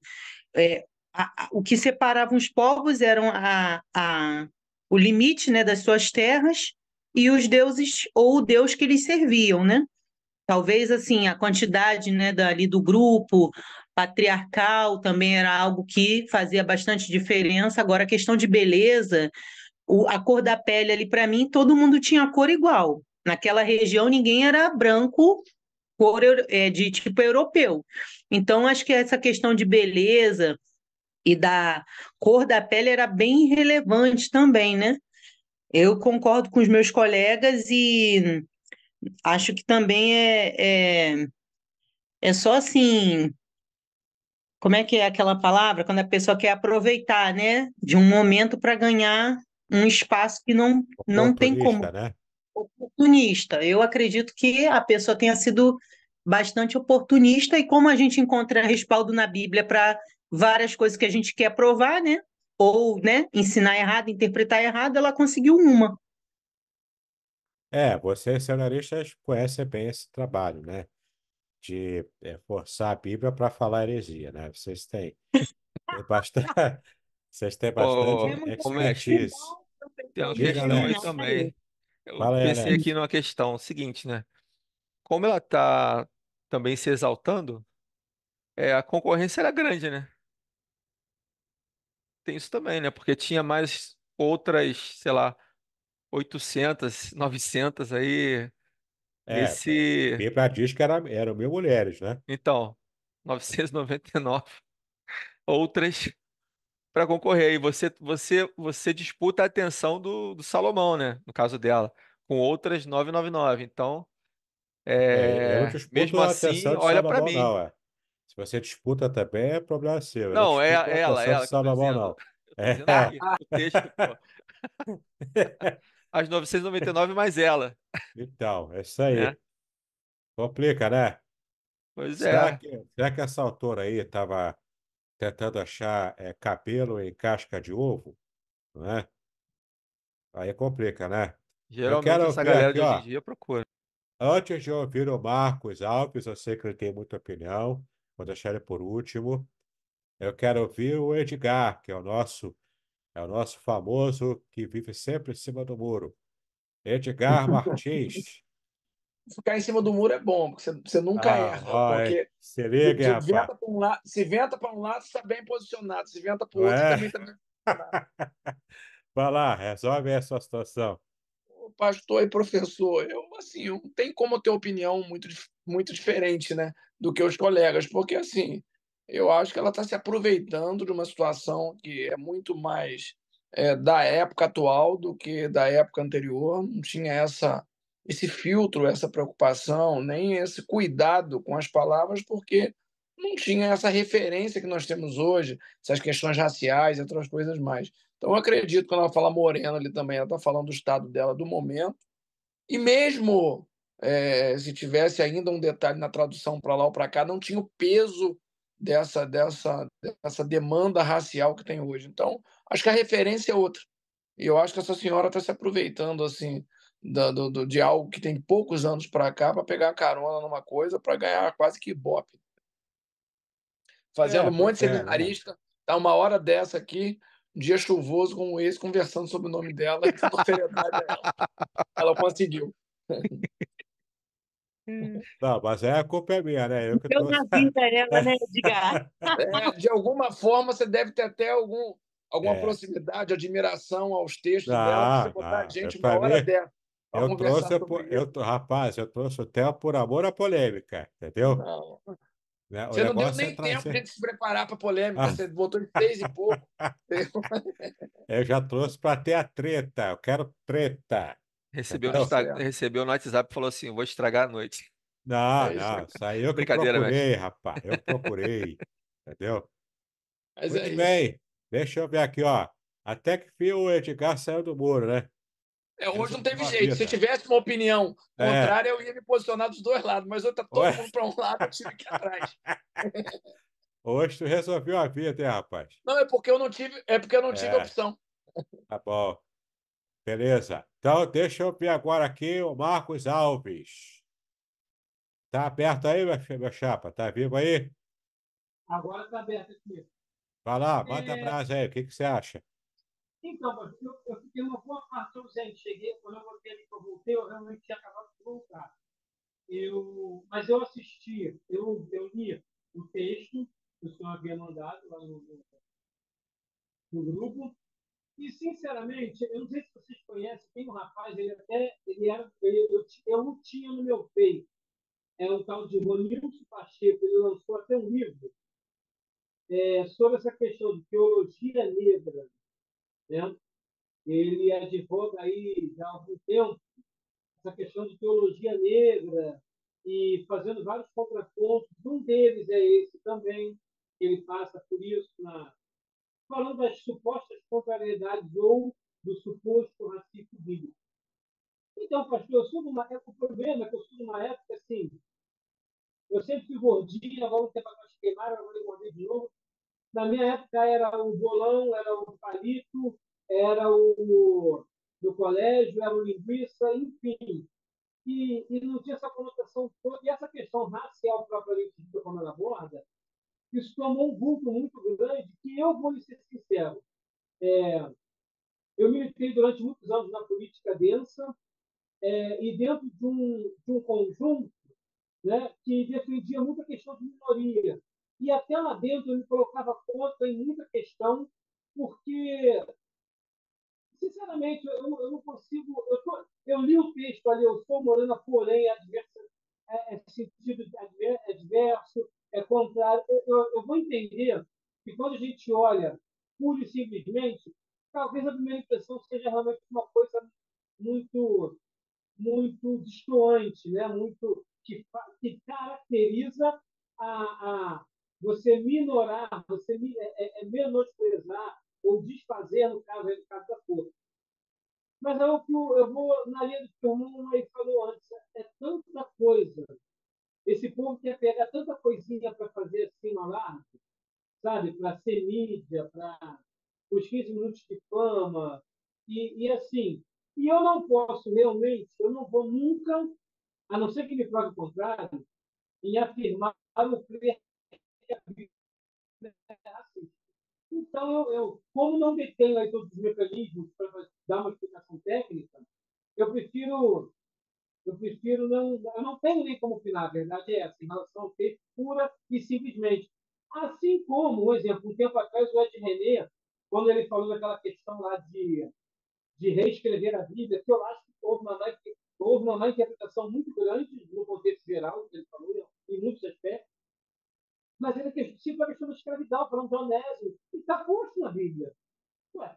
É, a, a, o que separava os povos eram a, a, o limite né, das suas terras e os deuses ou o deus que eles serviam, né? Talvez assim a quantidade né, dali do grupo patriarcal também era algo que fazia bastante diferença. Agora a questão de beleza, o, a cor da pele ali para mim todo mundo tinha cor igual. Naquela região ninguém era branco cor é, de tipo europeu. Então acho que essa questão de beleza e da cor da pele era bem relevante também, né? Eu concordo com os meus colegas e acho que também é, é, é só assim. Como é que é aquela palavra? Quando a pessoa quer aproveitar, né? De um momento para ganhar um espaço que não, não tem como. Né? Oportunista. Eu acredito que a pessoa tenha sido bastante oportunista e como a gente encontra respaldo na Bíblia para várias coisas que a gente quer provar, né? Ou, né, ensinar errado, interpretar errado, ela conseguiu uma. É, você, é seminaristas, conhece bem esse trabalho, né? De é, forçar a Bíblia para falar heresia, né? Vocês têm, têm bastante, vocês têm bastante Ô, ô, mestre, expertise. tem uma Diga, questão aí Alex. também. Eu Fala aí, pensei Alex. aqui numa questão seguinte, né? Como ela tá também se exaltando, é, a concorrência era grande, né? Tem isso também, né? Porque tinha mais outras, sei lá, 800, 900 aí. É, é esse. Bem pra disco era, eram mil mulheres, né? Então, 999 outras para concorrer. E você, você, você disputa a atenção do, do Salomão, né? No caso dela, com outras 999. Então, é... é mesmo assim, olha para mim. Não, é. Se você disputa também, é problema seu. Eu não, é ela, ela. Tá Salomão, dizendo, não. Tá é. Aqui, texto, as 999 mais ela. Então, é isso aí. Né? Complica, né? Pois é. será é. Que, será que essa autora aí estava tentando achar é, cabelo em casca de ovo? Não é? Aí complica, né? Geralmente eu quero essa galera aqui, de hoje em dia procura. Antes de ouvir o Marcos Alves, eu sei que ele tem muita opinião, vou deixar ele por último. Eu quero ouvir o Edgar, que é o nosso é o nosso famoso que vive sempre em cima do muro. Edgar Martins. Ficar em cima do muro é bom, porque você, nunca ah, erra. Porque se liga, se, venta um lado, se venta para um lado, você está bem posicionado. Se venta para o outro, é? também está bem posicionado. vai lá, resolve essa situação. O pastor e professor, eu assim, não tem como ter opinião muito, muito diferente né, do que os colegas, porque assim, eu acho que ela está se aproveitando de uma situação que é muito mais é, da época atual do que da época anterior. Não tinha essa, esse filtro, essa preocupação, nem esse cuidado com as palavras, porque não tinha essa referência que nós temos hoje, essas questões raciais e outras coisas mais. Então, eu acredito que quando ela fala morena ali também, ela está falando do estado dela do momento. E mesmo é, se tivesse ainda um detalhe na tradução para lá ou para cá, não tinha o peso dessa, dessa, dessa demanda racial que tem hoje. Então, acho que a referência é outra. E eu acho que essa senhora está se aproveitando assim da, do, do, de algo que tem poucos anos para cá para pegar carona numa coisa para ganhar quase que ibope. Fazendo é, um monte de é, né? seminarista, está uma hora dessa aqui, um dia chuvoso como esse, conversando sobre o nome dela, que seriedade é ela. ela conseguiu. Hum. Não, mas é a culpa é minha, né? Eu, que eu tô... na vida né, é Edgar? É, de alguma forma, você deve ter até algum, alguma é. proximidade, admiração aos textos não, dela, você botar a gente uma hora Eu trouxe, eu, eu, rapaz, eu trouxe o Theo por amor à polêmica, entendeu? Não. Né, você não deu é nem é tempo de se preparar para a polêmica, ah. você botou de três e pouco. eu já trouxe para ter a treta, eu quero treta. Recebeu, tá no, recebeu no WhatsApp e falou assim: vou estragar a noite. Não, é não, isso aí eu Brincadeira, procurei, rapaz. Eu procurei. entendeu? Mas Muito é bem. Isso. Deixa eu ver aqui, ó. Até que fio o Edgar saiu do muro, né? É, hoje não teve jeito. Vida. Se tivesse uma opinião é. contrária, eu ia me posicionar dos dois lados, mas eu tá todo mundo para um lado, eu tive que ir atrás. hoje tu resolveu a vida, hein, rapaz? Não, é porque eu não tive, é porque eu não tive é. opção. Tá bom. Beleza. Então, deixa eu ver agora aqui o Marcos Alves. Tá aberto aí, minha chapa? Tá vivo aí? Agora está aberto aqui. Vai lá, manda é... brasa aí. O que, que você acha? Então, eu, eu fiquei uma boa parte ausente. Cheguei, quando eu voltei, eu voltei, eu realmente tinha acabado de voltar. Eu, mas eu assisti, eu, eu li o texto que o senhor havia mandado lá no, no grupo, e, sinceramente, eu não sei se vocês conhecem, tem um rapaz, ele até. Ele era, ele, eu, eu não tinha no meu peito. É um tal de Ronilson Pacheco, ele lançou até um livro é, sobre essa questão de teologia negra. Né? Ele é advoga aí já há algum tempo essa questão de teologia negra e fazendo vários contrapontos. Um deles é esse também, ele passa por isso na falando das supostas contrariedades ou do suposto racismo bíblico. Então, pastor, eu sou numa época, o problema é que eu sou numa época assim, eu sempre fui gordinha agora ter para atrás queimaram, agora engordei de novo. Na minha época era o bolão, era o palito, era o do colégio, era o linguiça, enfim. E, e não tinha essa conotação toda. E essa questão racial propriamente dita, como ela aborda, isso tomou um vulto muito grande, que eu vou lhe ser sincero. É, eu militei durante muitos anos na política densa é, e dentro de um, de um conjunto né, que defendia muita questão de minoria. E até lá dentro eu me colocava contra em muita questão, porque, sinceramente, eu, eu não consigo. Eu, tô, eu, li o texto ali, eu sou morena, porém, adversa, é, é sentido adverso, é contrário. Eu, eu vou entender que quando a gente olha pura e simplesmente, talvez a primeira impressão seja realmente uma coisa muito muito distoante, né? muito que, que caracteriza a, a, você minorar, você é, é, é menosprezar ou desfazer, no caso, é no caso da cor. Mas é o que eu, eu vou na linha do que o Fernando falou antes, é, é tanta coisa esse povo quer pegar tanta coisinha para fazer assim no alarde, sabe? Para ser mídia, para os 15 minutos de fama, e, e assim. E eu não posso realmente, eu não vou nunca, a não ser que me prove o contrário, em afirmar o que então, eu, eu, como não detenho aí todos os mecanismos para dar uma explicação técnica, eu prefiro eu prefiro não. Eu não tenho nem como opinar, a verdade é essa, em relação ao texto pura e simplesmente. Assim como, um exemplo, um tempo atrás, o Ed René, quando ele falou daquela questão lá de, de reescrever a Bíblia, que eu acho que houve uma, houve uma má interpretação muito grande no contexto geral, que ele falou, em muitos aspectos. Mas ele que a questão da escravidão, para um onésimo, e está posto na Bíblia. Ué,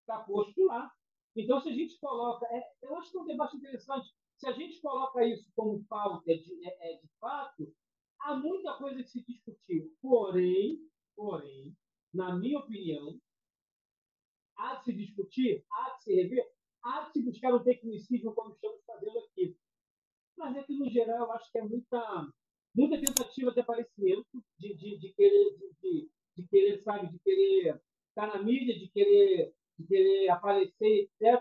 está posto lá. Então, se a gente coloca. É, eu acho que é um debate interessante se a gente coloca isso como pauta de, é, é, de fato, há muita coisa que se discutir. Porém, porém, na minha opinião, há de se discutir, há de se rever, há de se buscar um tecnicismo como estamos fazendo aqui. Mas é que, no geral, eu acho que é muita, muita tentativa de aparecimento, de, de, de querer, de, de, querer, sabe, de querer estar na mídia, de querer, de querer aparecer, etc.,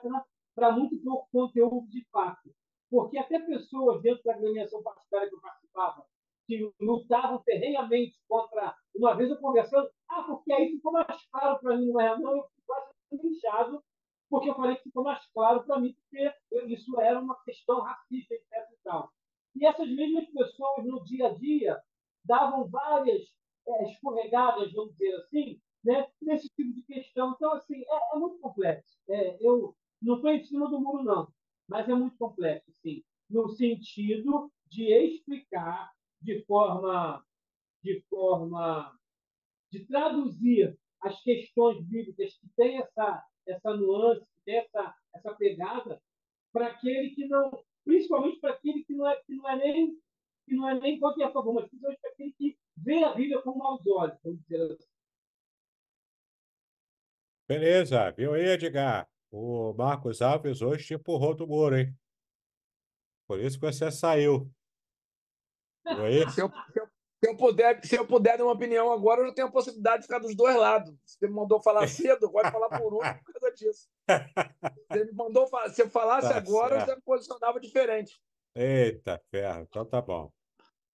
para muito pouco conteúdo de fato porque até pessoas dentro da agremiação partidária que eu participava, que lutavam terrenamente contra. Uma vez eu conversando, ah, porque aí ficou mais claro para mim é? Não, eu fui quase linchado, porque eu falei que ficou mais claro para mim, porque isso era uma questão racista, etc. E, tal. e essas mesmas pessoas, no dia a dia, davam várias é, escorregadas, vamos dizer assim, né, nesse tipo de questão. Então, assim, é, é muito complexo. É, eu não estou em cima do muro, não mas é muito complexo, sim, no sentido de explicar de forma, de forma, de traduzir as questões bíblicas que têm essa, essa nuance, que tem essa, essa pegada, para aquele que não, principalmente para aquele que não é, que não é nem que não é nem qualquer favor, mas principalmente para aquele que vê a Bíblia com maus olhos, vamos dizer assim. Beleza, viu, Edgar? O Marcos Alves hoje te empurrou do muro, hein? Por isso que você saiu. foi isso? É se eu, se, eu, se eu, puder, se eu puder dar uma opinião agora, eu já tenho a possibilidade de ficar dos dois lados. Você me mandou falar cedo, pode falar por hoje por causa disso. Você me mandou Se eu falasse tá agora, certo. eu já me posicionava diferente. Eita, ferro. Então tá bom.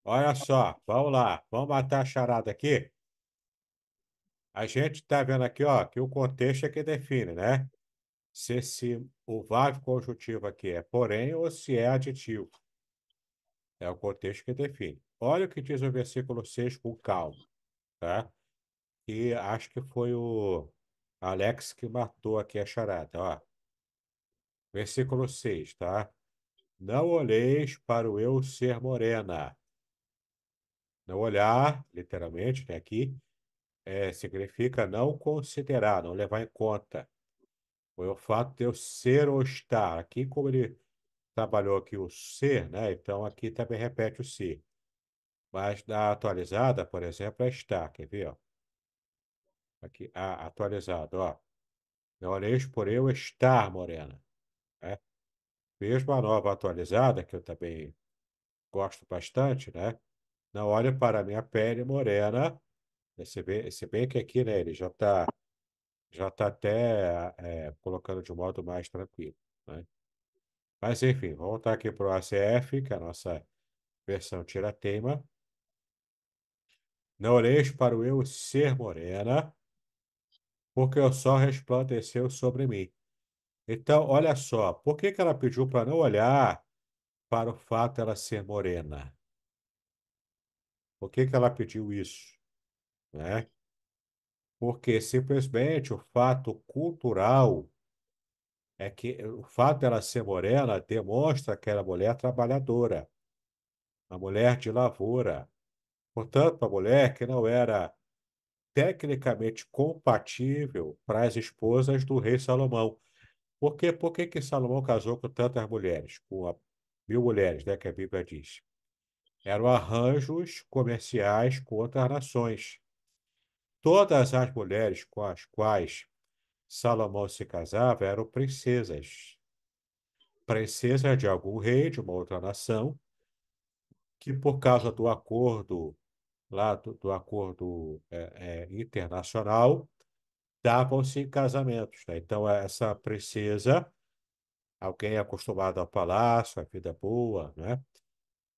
Olha só, vamos lá. Vamos matar a charada aqui. A gente está vendo aqui, ó, que o contexto é que define, né? se esse, o vago conjuntivo aqui é porém ou se é aditivo. É o contexto que define. Olha o que diz o versículo 6 com calma, tá? E acho que foi o Alex que matou aqui a charada, ó. Versículo 6, tá? Não olheis para o eu ser morena. Não olhar, literalmente, né, aqui, é, significa não considerar, não levar em conta o fato de eu ser ou estar. Aqui, como ele trabalhou aqui o ser, né? Então aqui também repete o ser. Mas na atualizada, por exemplo, é estar. Quer ver? Ó? Aqui, a atualizada, ó. Não olheis por eu estar, Morena. Né? Mesmo a nova atualizada, que eu também gosto bastante, né? Não olhe para a minha pele morena. Esse bem, esse bem que aqui, né? Ele já está já está até é, colocando de modo mais tranquilo, né? Mas enfim, vamos voltar aqui para o ACF, que é a nossa versão tira-teima. Não olheis para o eu ser morena, porque o sol resplandeceu sobre mim. Então, olha só, por que, que ela pediu para não olhar para o fato dela ser morena? Por que, que ela pediu isso? Né? porque simplesmente o fato cultural é que eh, o fato dela ser morena demonstra que ela é mulher trabalhadora, uma mulher de lavoura. Portanto, uma mulher que não era tecnicamente compatível para as esposas do rei Salomão. Por, quê? Por que, que Salomão casou com tantas mulheres? Com a, mil mulheres, né, que a Bíblia diz. Eram arranjos comerciais com outras nações. Todas as mulheres com as quais Salomão se casava eram princesas. Princesas de algum rei, de uma outra nação, que por causa do acordo lá do, do acordo é, é, internacional davam-se em casamentos. Né? Então é, essa princesa, alguém acostumado ao palácio, à vida boa, né?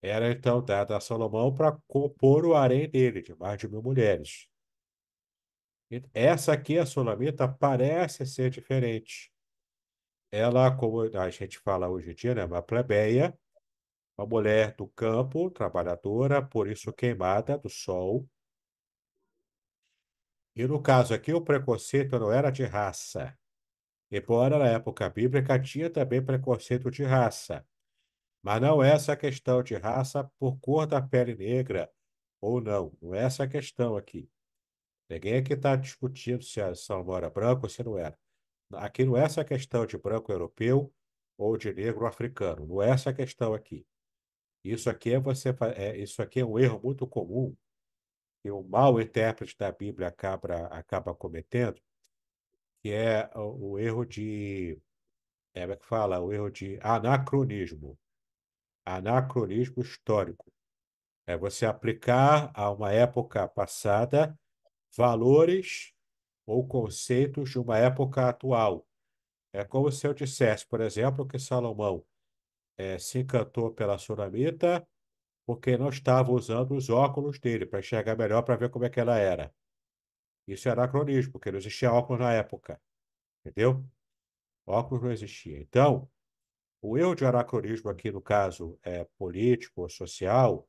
era então dada a Salomão para compor o harém dele de mais de mil mulheres. Essa aqui, a solamita parece ser diferente. Ela, como a gente fala hoje em dia, né, é uma plebeia, uma mulher do campo, trabalhadora, por isso queimada do sol. E no caso aqui, o preconceito não era de raça. Embora na época bíblica tinha também preconceito de raça. Mas não é essa questão de raça por cor da pele negra ou não. Não é essa questão aqui. Ninguém aqui está discutindo se a é Samoa era é branca ou se não era. É. Aqui não é essa questão de branco europeu ou de negro africano. Não é essa questão aqui. Isso aqui é você é, isso aqui é um erro muito comum que o mau intérprete da Bíblia acaba, acaba cometendo, que é o, o erro de é que fala o erro de anacronismo, anacronismo histórico. É você aplicar a uma época passada valores ou conceitos de uma época atual. É como se eu dissesse, por exemplo, que Salomão é, se encantou pela Sunamita porque não estava usando os óculos dele para enxergar melhor, para ver como é que ela era. Isso é anacronismo, porque não existia óculos na época. Entendeu? Óculos não existia. Então, o erro de anacronismo aqui, no caso é, político ou social,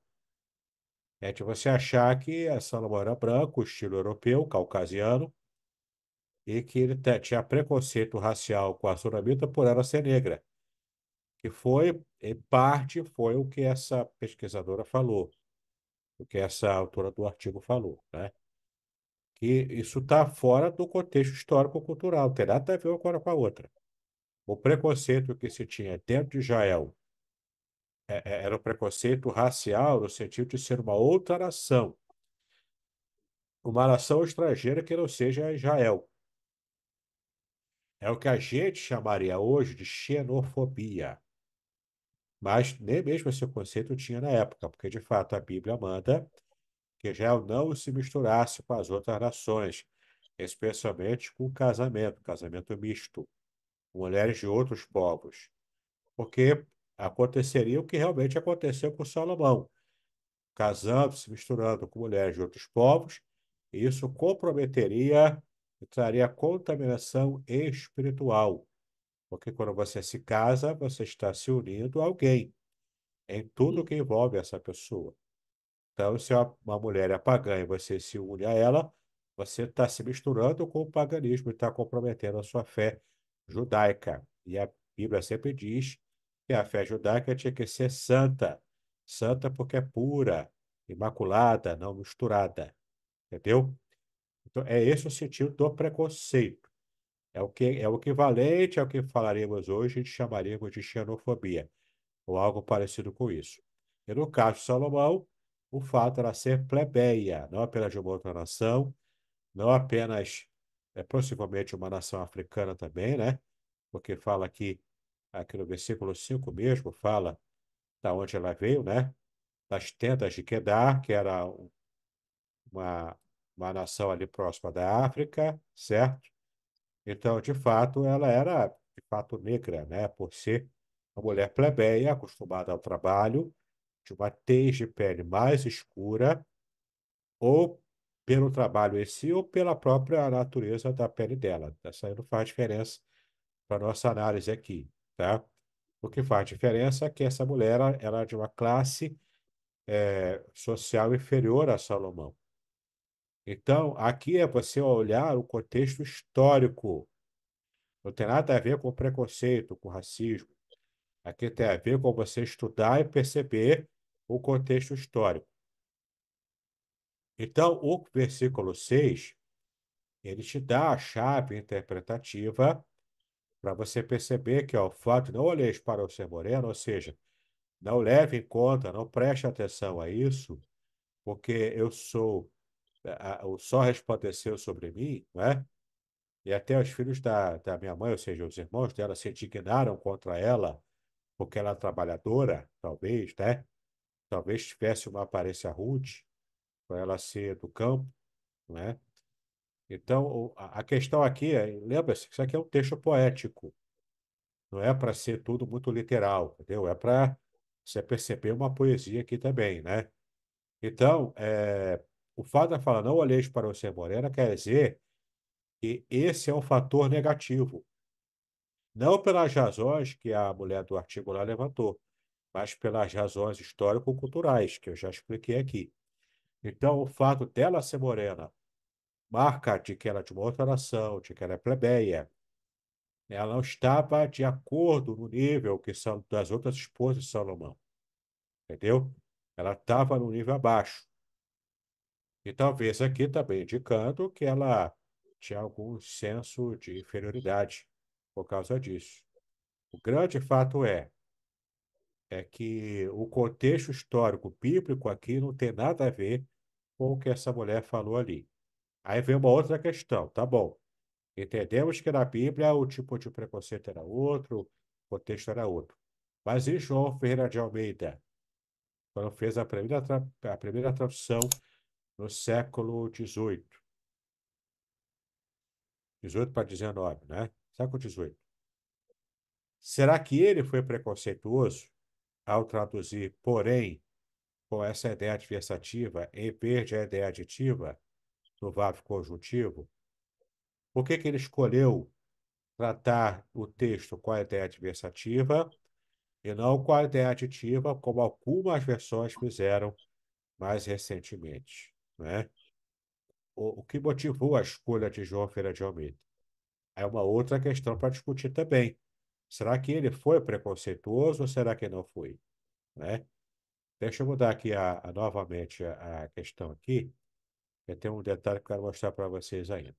é de tipo você assim, achar que a Salomão era branco, estilo europeu, caucasiano, e que ele tinha preconceito racial com a sunamita por ela ser negra, que foi, em parte, foi o que essa pesquisadora falou, o que essa autora do artigo falou, né? Que isso está fora do contexto histórico-cultural, tem nada a ver uma coisa com a outra. O preconceito que se tinha dentro de Israel é, é, era o preconceito racial no sentido de ser uma outra nação, uma nação estrangeira que não seja Israel. É o que a gente chamaria hoje de xenofobia. Mas nem mesmo esse conceito tinha na época, porque de fato a Bíblia manda que Israel não se misturasse com as outras nações, especialmente com o casamento, casamento misto, mulheres de outros povos. Porque aconteceria o que realmente aconteceu com Salomão, casando, se misturando com mulheres de outros povos, e isso comprometeria e traria contaminação espiritual. Porque quando você se casa, você está se unindo a alguém, em tudo que envolve essa pessoa. Então, se uma mulher é pagã e você se une a ela, você está se misturando com o paganismo e está comprometendo a sua fé judaica. E a Bíblia sempre diz que a fé judaica tinha que ser santa. Santa porque é pura, imaculada, não misturada. Entendeu? Então, é esse o sentido do preconceito. É o, que, é o equivalente ao que falaremos hoje e chamaríamos de xenofobia, ou algo parecido com isso. E no caso de Salomão, o fato era ser plebeia, não apenas de uma outra nação, não apenas, é, possivelmente, uma nação africana também, né? Porque fala que aqui no versículo 5 mesmo, fala da onde ela veio, né? Das tendas de Quedar, que era uma, uma nação ali próxima da África, certo? Então, de fato, ela era, de fato, negra, né? Por ser uma mulher plebeia, acostumada ao trabalho, de uma tez de pele mais escura, ou pelo trabalho em si, ou pela própria natureza da pele dela. Isso aí não faz diferença para nossa análise aqui tá? O que faz diferença é que essa mulher era é de uma classe é, social inferior a Salomão. Então, aqui é você olhar o contexto histórico. Não tem nada a ver com preconceito, com racismo. Aqui tem a ver com você estudar e perceber o contexto histórico. Então, o versículo 6, ele te dá a chave interpretativa para você perceber que ó, o fato não olhar para o ser moreno, ou seja, não leve em conta, não preste atenção a isso, porque eu sou, eh, o sol resplandeceu sobre mim, não é? E até os filhos da, da minha mãe, ou seja, os irmãos dela, se indignaram contra ela, porque ela é trabalhadora, talvez, né? Talvez tivesse uma aparência rude, para ela ser do campo, não é? Então, a questão aqui é, lembra-se que isso aqui é um texto poético. Não é para ser tudo muito literal, entendeu? É para você perceber uma poesia aqui também, né? Então, é, o fato de falar não olheis para o morena quer dizer que esse é um fator negativo. Não pelas razões que a mulher do artigo lá levantou, mas pelas razões histórico-culturais que eu já expliquei aqui. Então, o fato dela ser morena marca de que era de uma outra nação, de que era plebeia. Ela não estava de acordo no nível que são das outras esposas de Salomão. Entendeu? Ela estava no nível abaixo. E talvez aqui também indicando que ela tinha algum senso de inferioridade por causa disso. O grande fato é é que o contexto histórico bíblico aqui não tem nada a ver com o que essa mulher falou ali. Aí vem uma outra questão, tá bom. Entendemos que na Bíblia o tipo de preconceito era outro, o contexto era outro. Mas e João Ferreira de Almeida, quando fez a primeira, a primeira tradução no século XVIII? 18 para 19, né? Século XVIII. Será que ele foi preconceituoso ao traduzir, porém, com essa ideia adversativa, em vez de a ideia aditiva? no vácuo conjuntivo, por que, que ele escolheu tratar o texto com a ideia adversativa e não com a ideia aditiva, como algumas versões fizeram mais recentemente? Né? O, o que motivou a escolha de João Feira de Almeida? É uma outra questão para discutir também. Será que ele foi preconceituoso ou será que não foi? Né? Deixa eu mudar aqui a, a novamente a, a, questão aqui. Eu tenho um detalhe que eu quero mostrar para vocês ainda.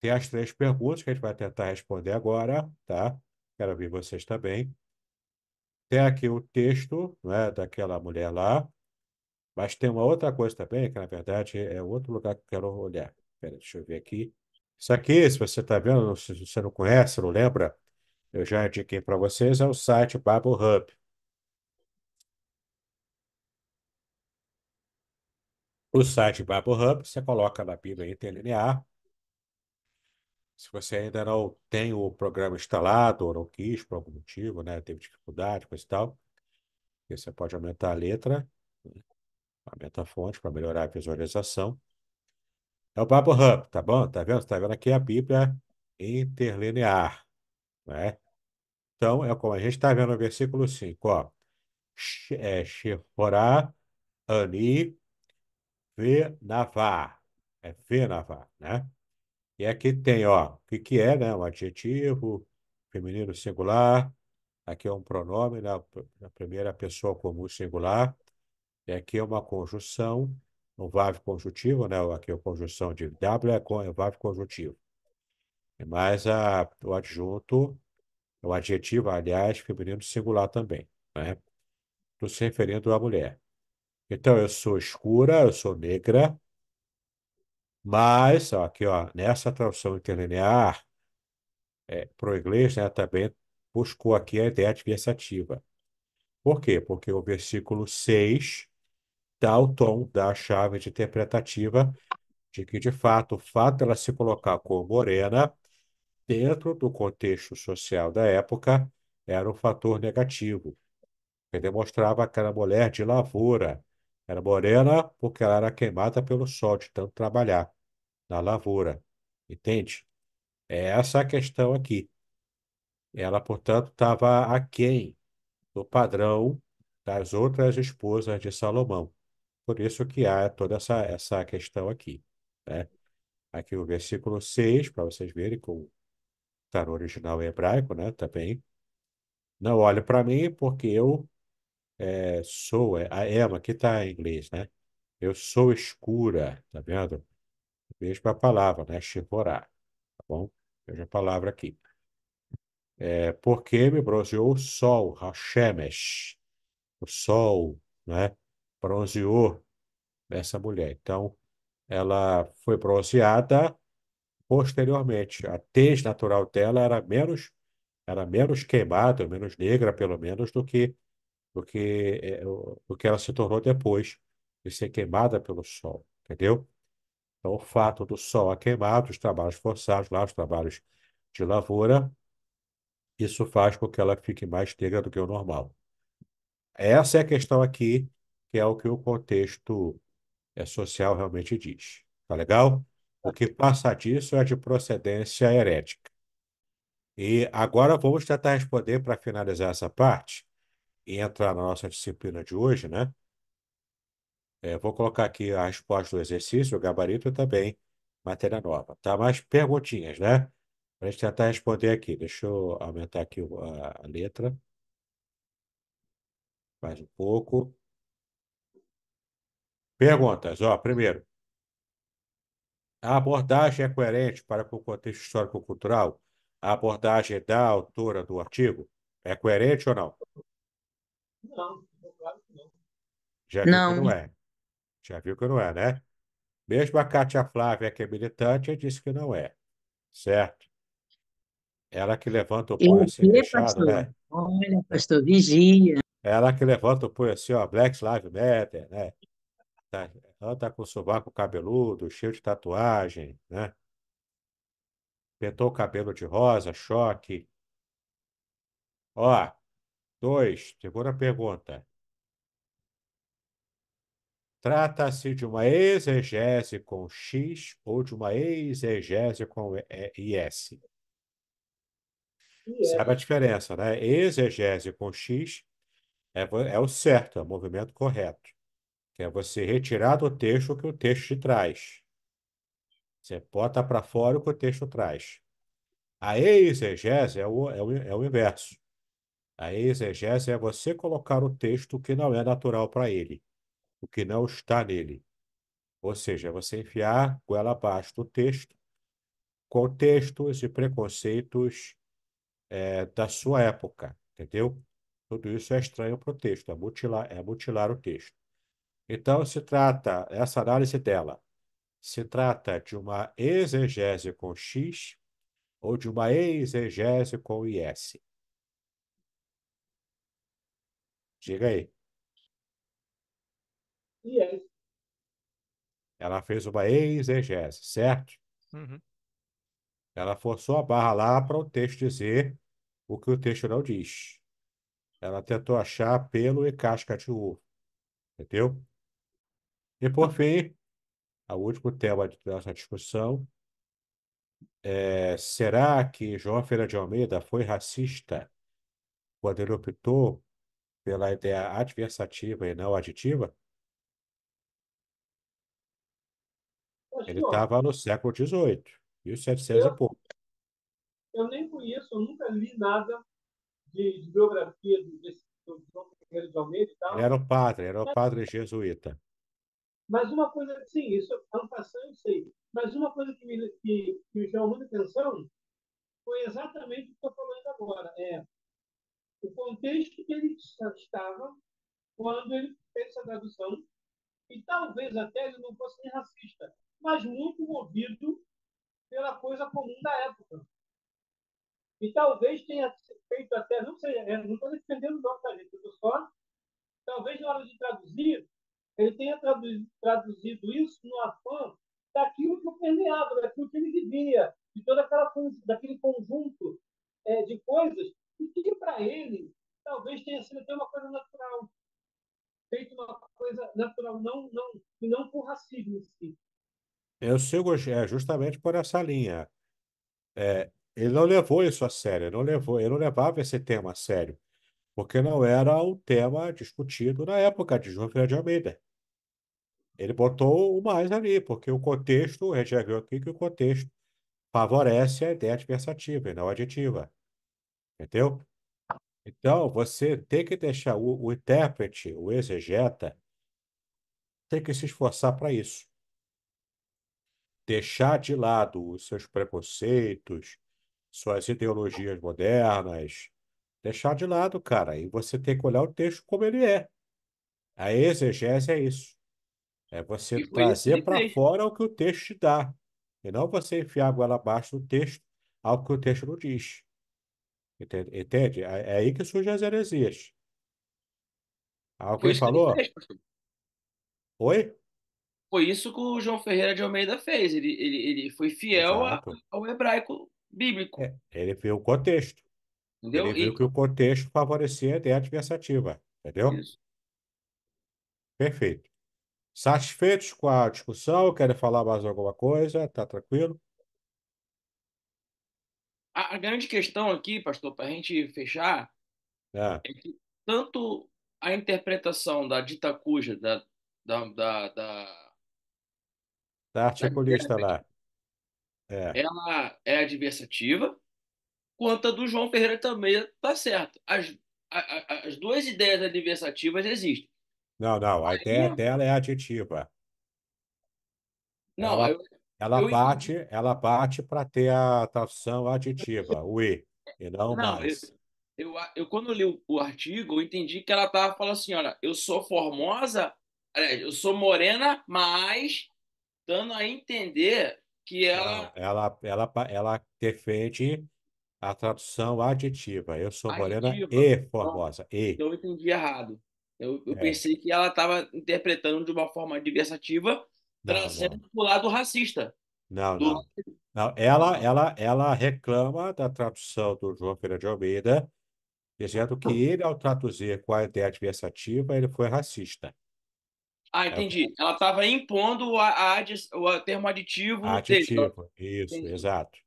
Tem as três perguntas que a gente vai tentar responder agora, tá? Quero ver vocês também. Tem aqui o texto né, daquela mulher lá, mas tem uma outra coisa também, que na verdade é outro lugar que eu quero olhar. Pera, deixa eu ver aqui. Isso aqui, se você está vendo, se você não conhece, não lembra, eu já indiquei para vocês, é o site Bible Hub. O site Bible Hub, você coloca na Bíblia interlinear. Se você ainda não tem o programa instalado ou não quis por algum motivo, né? Teve dificuldade, coisa e tal, você pode aumentar a letra, aumenta a fonte para melhorar a visualização. É o Bible Hub, tá bom? Tá vendo? Tá vendo aqui a Bíblia interlinear, né? Então, é como a gente está vendo no versículo 5, ó. Shehorá é, ani FENAVAR. É FENAVAR, né? E aqui tem, ó, o que, que é, né? Um adjetivo, feminino singular. Aqui é um pronome na, né? na primeira pessoa comum singular. E aqui é uma conjunção, um VAV conjuntivo, né? Aqui é a conjunção de W é com é VAV conjuntivo. E mais a, o adjunto, o adjetivo, aliás, feminino singular também, né? Estou se referindo à mulher. Então, eu sou escura, eu sou negra, mas, ó, aqui, ó, nessa tradução interlinear, é, para o inglês, né, também buscou aqui a ideia adversativa. Por quê? Porque o versículo 6 dá o tom da chave de interpretativa de que, de fato, o fato dela se colocar como morena, dentro do contexto social da época, era um fator negativo, que demonstrava aquela mulher de lavoura, era morena porque ela era queimada pelo sol de tanto trabalhar na lavoura, entende? É essa a questão aqui. Ela, portanto, estava aquém do padrão das outras esposas de Salomão. Por isso que há toda essa, essa questão aqui. Né? Aqui o versículo 6, para vocês verem como está no original hebraico, né? Também. Não olhe para mim, porque eu é, sou, é, a Emma que está em inglês, né? Eu sou escura, tá vendo? Mesma palavra, né? Chivorar, tá bom? Veja a palavra aqui. É, porque me bronzeou o sol, Hashemesh, o sol, né? Bronzeou essa mulher. Então, ela foi bronzeada posteriormente. A tez natural dela era menos era menos queimada, menos negra, pelo menos, do que porque é, o, que ela se tornou depois de ser queimada pelo sol, entendeu? Então, o fato do sol a queimar, os trabalhos forçados lá, os trabalhos de lavoura, isso faz com que ela fique mais negra do que o normal. Essa é a questão aqui, que é o que o contexto é, social realmente diz. Tá legal? O que passa disso é de procedência herética. E agora vamos tentar responder, para finalizar essa parte, entra na nossa disciplina de hoje, né? É, vou colocar aqui a resposta do exercício, o gabarito também, matéria nova. Tá? Mais perguntinhas, né? Para a gente tentar responder aqui. Deixa eu aumentar aqui a, a letra. Mais um pouco. Perguntas. Ó, primeiro. A abordagem é coerente para com o contexto histórico-cultural? A abordagem da autora do artigo é coerente ou não? Não, claro que não. Já viu não. que não é. Já viu que não é, né? Mesmo a Kátia Flávia, que é militante, disse que não é. Certo? Ela que levanta o punho assim, fechado, né? Olha, pastor, vigia. Ela que levanta o punho assim, ó, Black Lives Matter, né? Tá, ela tá com o sovaco cabeludo, cheio de tatuagem, né? Pintou o cabelo de rosa, choque. Ó, Dois, segunda pergunta. Trata-se de uma exegese com X ou de uma exegese com IS? Sabe a diferença, né? Exegese com X é, é o certo, é o movimento correto. Que é você retirar do texto o que o texto te traz. Você bota para fora o que o texto traz. A exegese é o, é o, é o inverso. A exegese é você colocar o texto que não é natural para ele, o que não está nele. Ou seja, você enfiar goela abaixo do texto, contextos e preconceitos é, da sua época, entendeu? Tudo isso é estranho para o texto, é mutilar, é mutilar o texto. Então, se trata, essa análise dela, se trata de uma exegese com X ou de uma exegese com IS. Diga aí. E é Ela fez uma exegese, certo? Uhum. Ela forçou a barra lá para o texto dizer o que o texto não diz. Ela tentou achar pelo e casca de ovo. Entendeu? E por fim, o último tema da nossa discussão é, será que João Feira de Almeida foi racista quando ele optou pela ideia adversativa e não aditiva, ele estava no século XVIII, 1700 eu, e pouco. Eu nem conheço, eu nunca li nada de, de biografia desse do João Pinheiro de Almeida e tal. Ele era um padre, era um padre jesuíta. Mas uma coisa, sim, isso é um eu sei. Mas uma coisa que me, que, que me chamou muita atenção foi exatamente o que estou falando agora. É, o contexto que ele estava quando ele fez essa tradução, e talvez até ele não fosse nem racista, mas muito movido pela coisa comum da época. E talvez tenha feito até, não sei, é, não estou defendendo o nome da gente, eu só, talvez na hora de traduzir, ele tenha traduzido, traduzido isso no afã daquilo que o permeava, daquilo que ele vivia, de toda aquela daquele conjunto é, de coisas e que para ele, talvez tenha sido até uma coisa natural. Feito uma coisa natural, não, não, não por racismo em si. Eu sigo é, justamente por essa linha. É, ele não levou isso a sério, ele não levou, ele não levava esse tema a sério, porque não era o tema discutido na época de João Ferreira de Almeida. Ele botou o mais ali, porque o contexto, a gente já viu aqui que o contexto favorece a ideia adversativa e não aditiva. Entendeu? Então, você tem que deixar o, o intérprete, o exegeta, tem que se esforçar para isso. Deixar de lado os seus preconceitos, suas ideologias modernas. Deixar de lado, cara. E você tem que olhar o texto como ele é. A exegese é isso. É você trazer para fora o que o texto te dá. E não você enfiar a goela abaixo do texto, ao que o texto não diz. Entende? É, é aí que surgem as heresias. Alguém o que ele falou? Oi? Foi isso que o João Ferreira de Almeida fez. Ele, ele, ele foi fiel a- ao hebraico bíblico, É, ele viu o contexto. entendeu? Ele viu E, que o contexto favorecia a é ideia adversativa. Entendeu? isso. Perfeito. Satisfeitos com a discussão? Querem falar mais alguma coisa? está tranquilo? A, a grande questão aqui, pastor, para a gente fechar, é. é. que tanto a interpretação da dita cuja, da, da, da, da, da articulista da, lá, é. ela é adversativa, quanto a do João Ferreira também está certa. As, as duas ideias adversativas existem. Não, não, a ideia dela é aditiva. Não, ela... eu, ela eu bate, entendi. ela bate para ter a tradução aditiva, o E, e não, não é, mais. Eu, eu, eu, quando li o, o, artigo, eu entendi que ela estava falando assim: olha, eu sou formosa, eu sou morena, mas dando a entender que ela. ela, ela, ela defende a tradução aditiva. Eu sou aditiva. morena e formosa. e. então eu entendi errado. Eu, eu é. pensei que ela estava interpretando de uma forma diversativa trazendo para o lado racista. Não, do... não. não. Ela, ela, ela reclama da tradução do João Pereira de Almeida, dizendo que ele, ao traduzir com a ideia adversativa, ele foi racista. Ah, é entendi. Ela estava impondo a, a, o termo aditivo. Aditivo, isso, entendi. exato.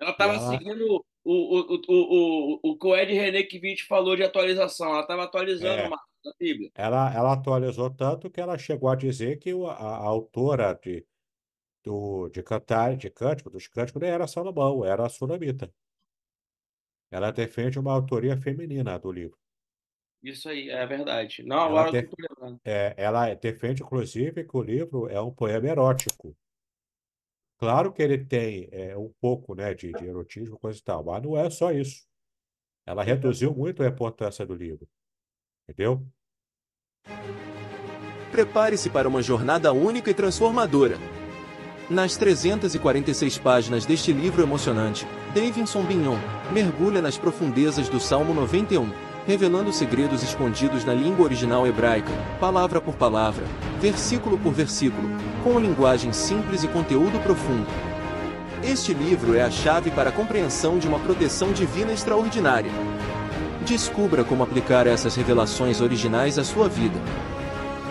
Ela estava ela... seguindo o, o, o, o, o que o Ed René Kivitch falou de atualização. Ela estava atualizando é. uma da Bíblia. Ela, ela atualizou tanto que ela chegou a dizer que a, a autora de, do, de cantar, de cântico, dos cânticos, nem era Salomão, era a Sunamita. Ela defende uma autoria feminina do livro. Isso aí, é verdade. Não, ela agora eu tô É, ela defende, inclusive, que o livro é um poema erótico. Claro que ele tem é, um pouco né, de, de erotismo, coisa e tal, mas não é só isso. Ela uhum. reduziu muito a importância do livro. Entendeu? Prepare-se para uma jornada única e transformadora. Nas 346 páginas deste livro emocionante, Davidson Bignon mergulha nas profundezas do Salmo 91, revelando segredos escondidos na língua original hebraica, palavra por palavra, versículo por versículo, com linguagem simples e conteúdo profundo. Este livro é a chave para a compreensão de uma proteção divina extraordinária, Descubra como aplicar essas revelações originais à sua vida.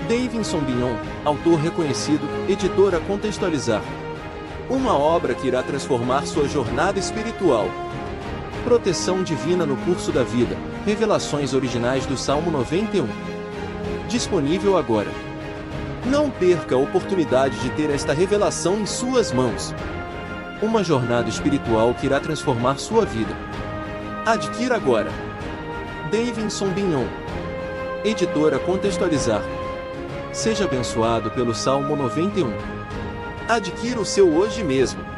Davidson Bignon, autor reconhecido, editor a Contextualizar. Uma obra que irá transformar sua jornada espiritual. Proteção divina no curso da vida. Revelações originais do Salmo 91. Disponível agora. Não perca a oportunidade de ter esta revelação em suas mãos. Uma jornada espiritual que irá transformar sua vida. Adquira agora. Davidson Bignon. Editora Contextualizar. Seja abençoado pelo Salmo 91. Adquira o seu hoje mesmo.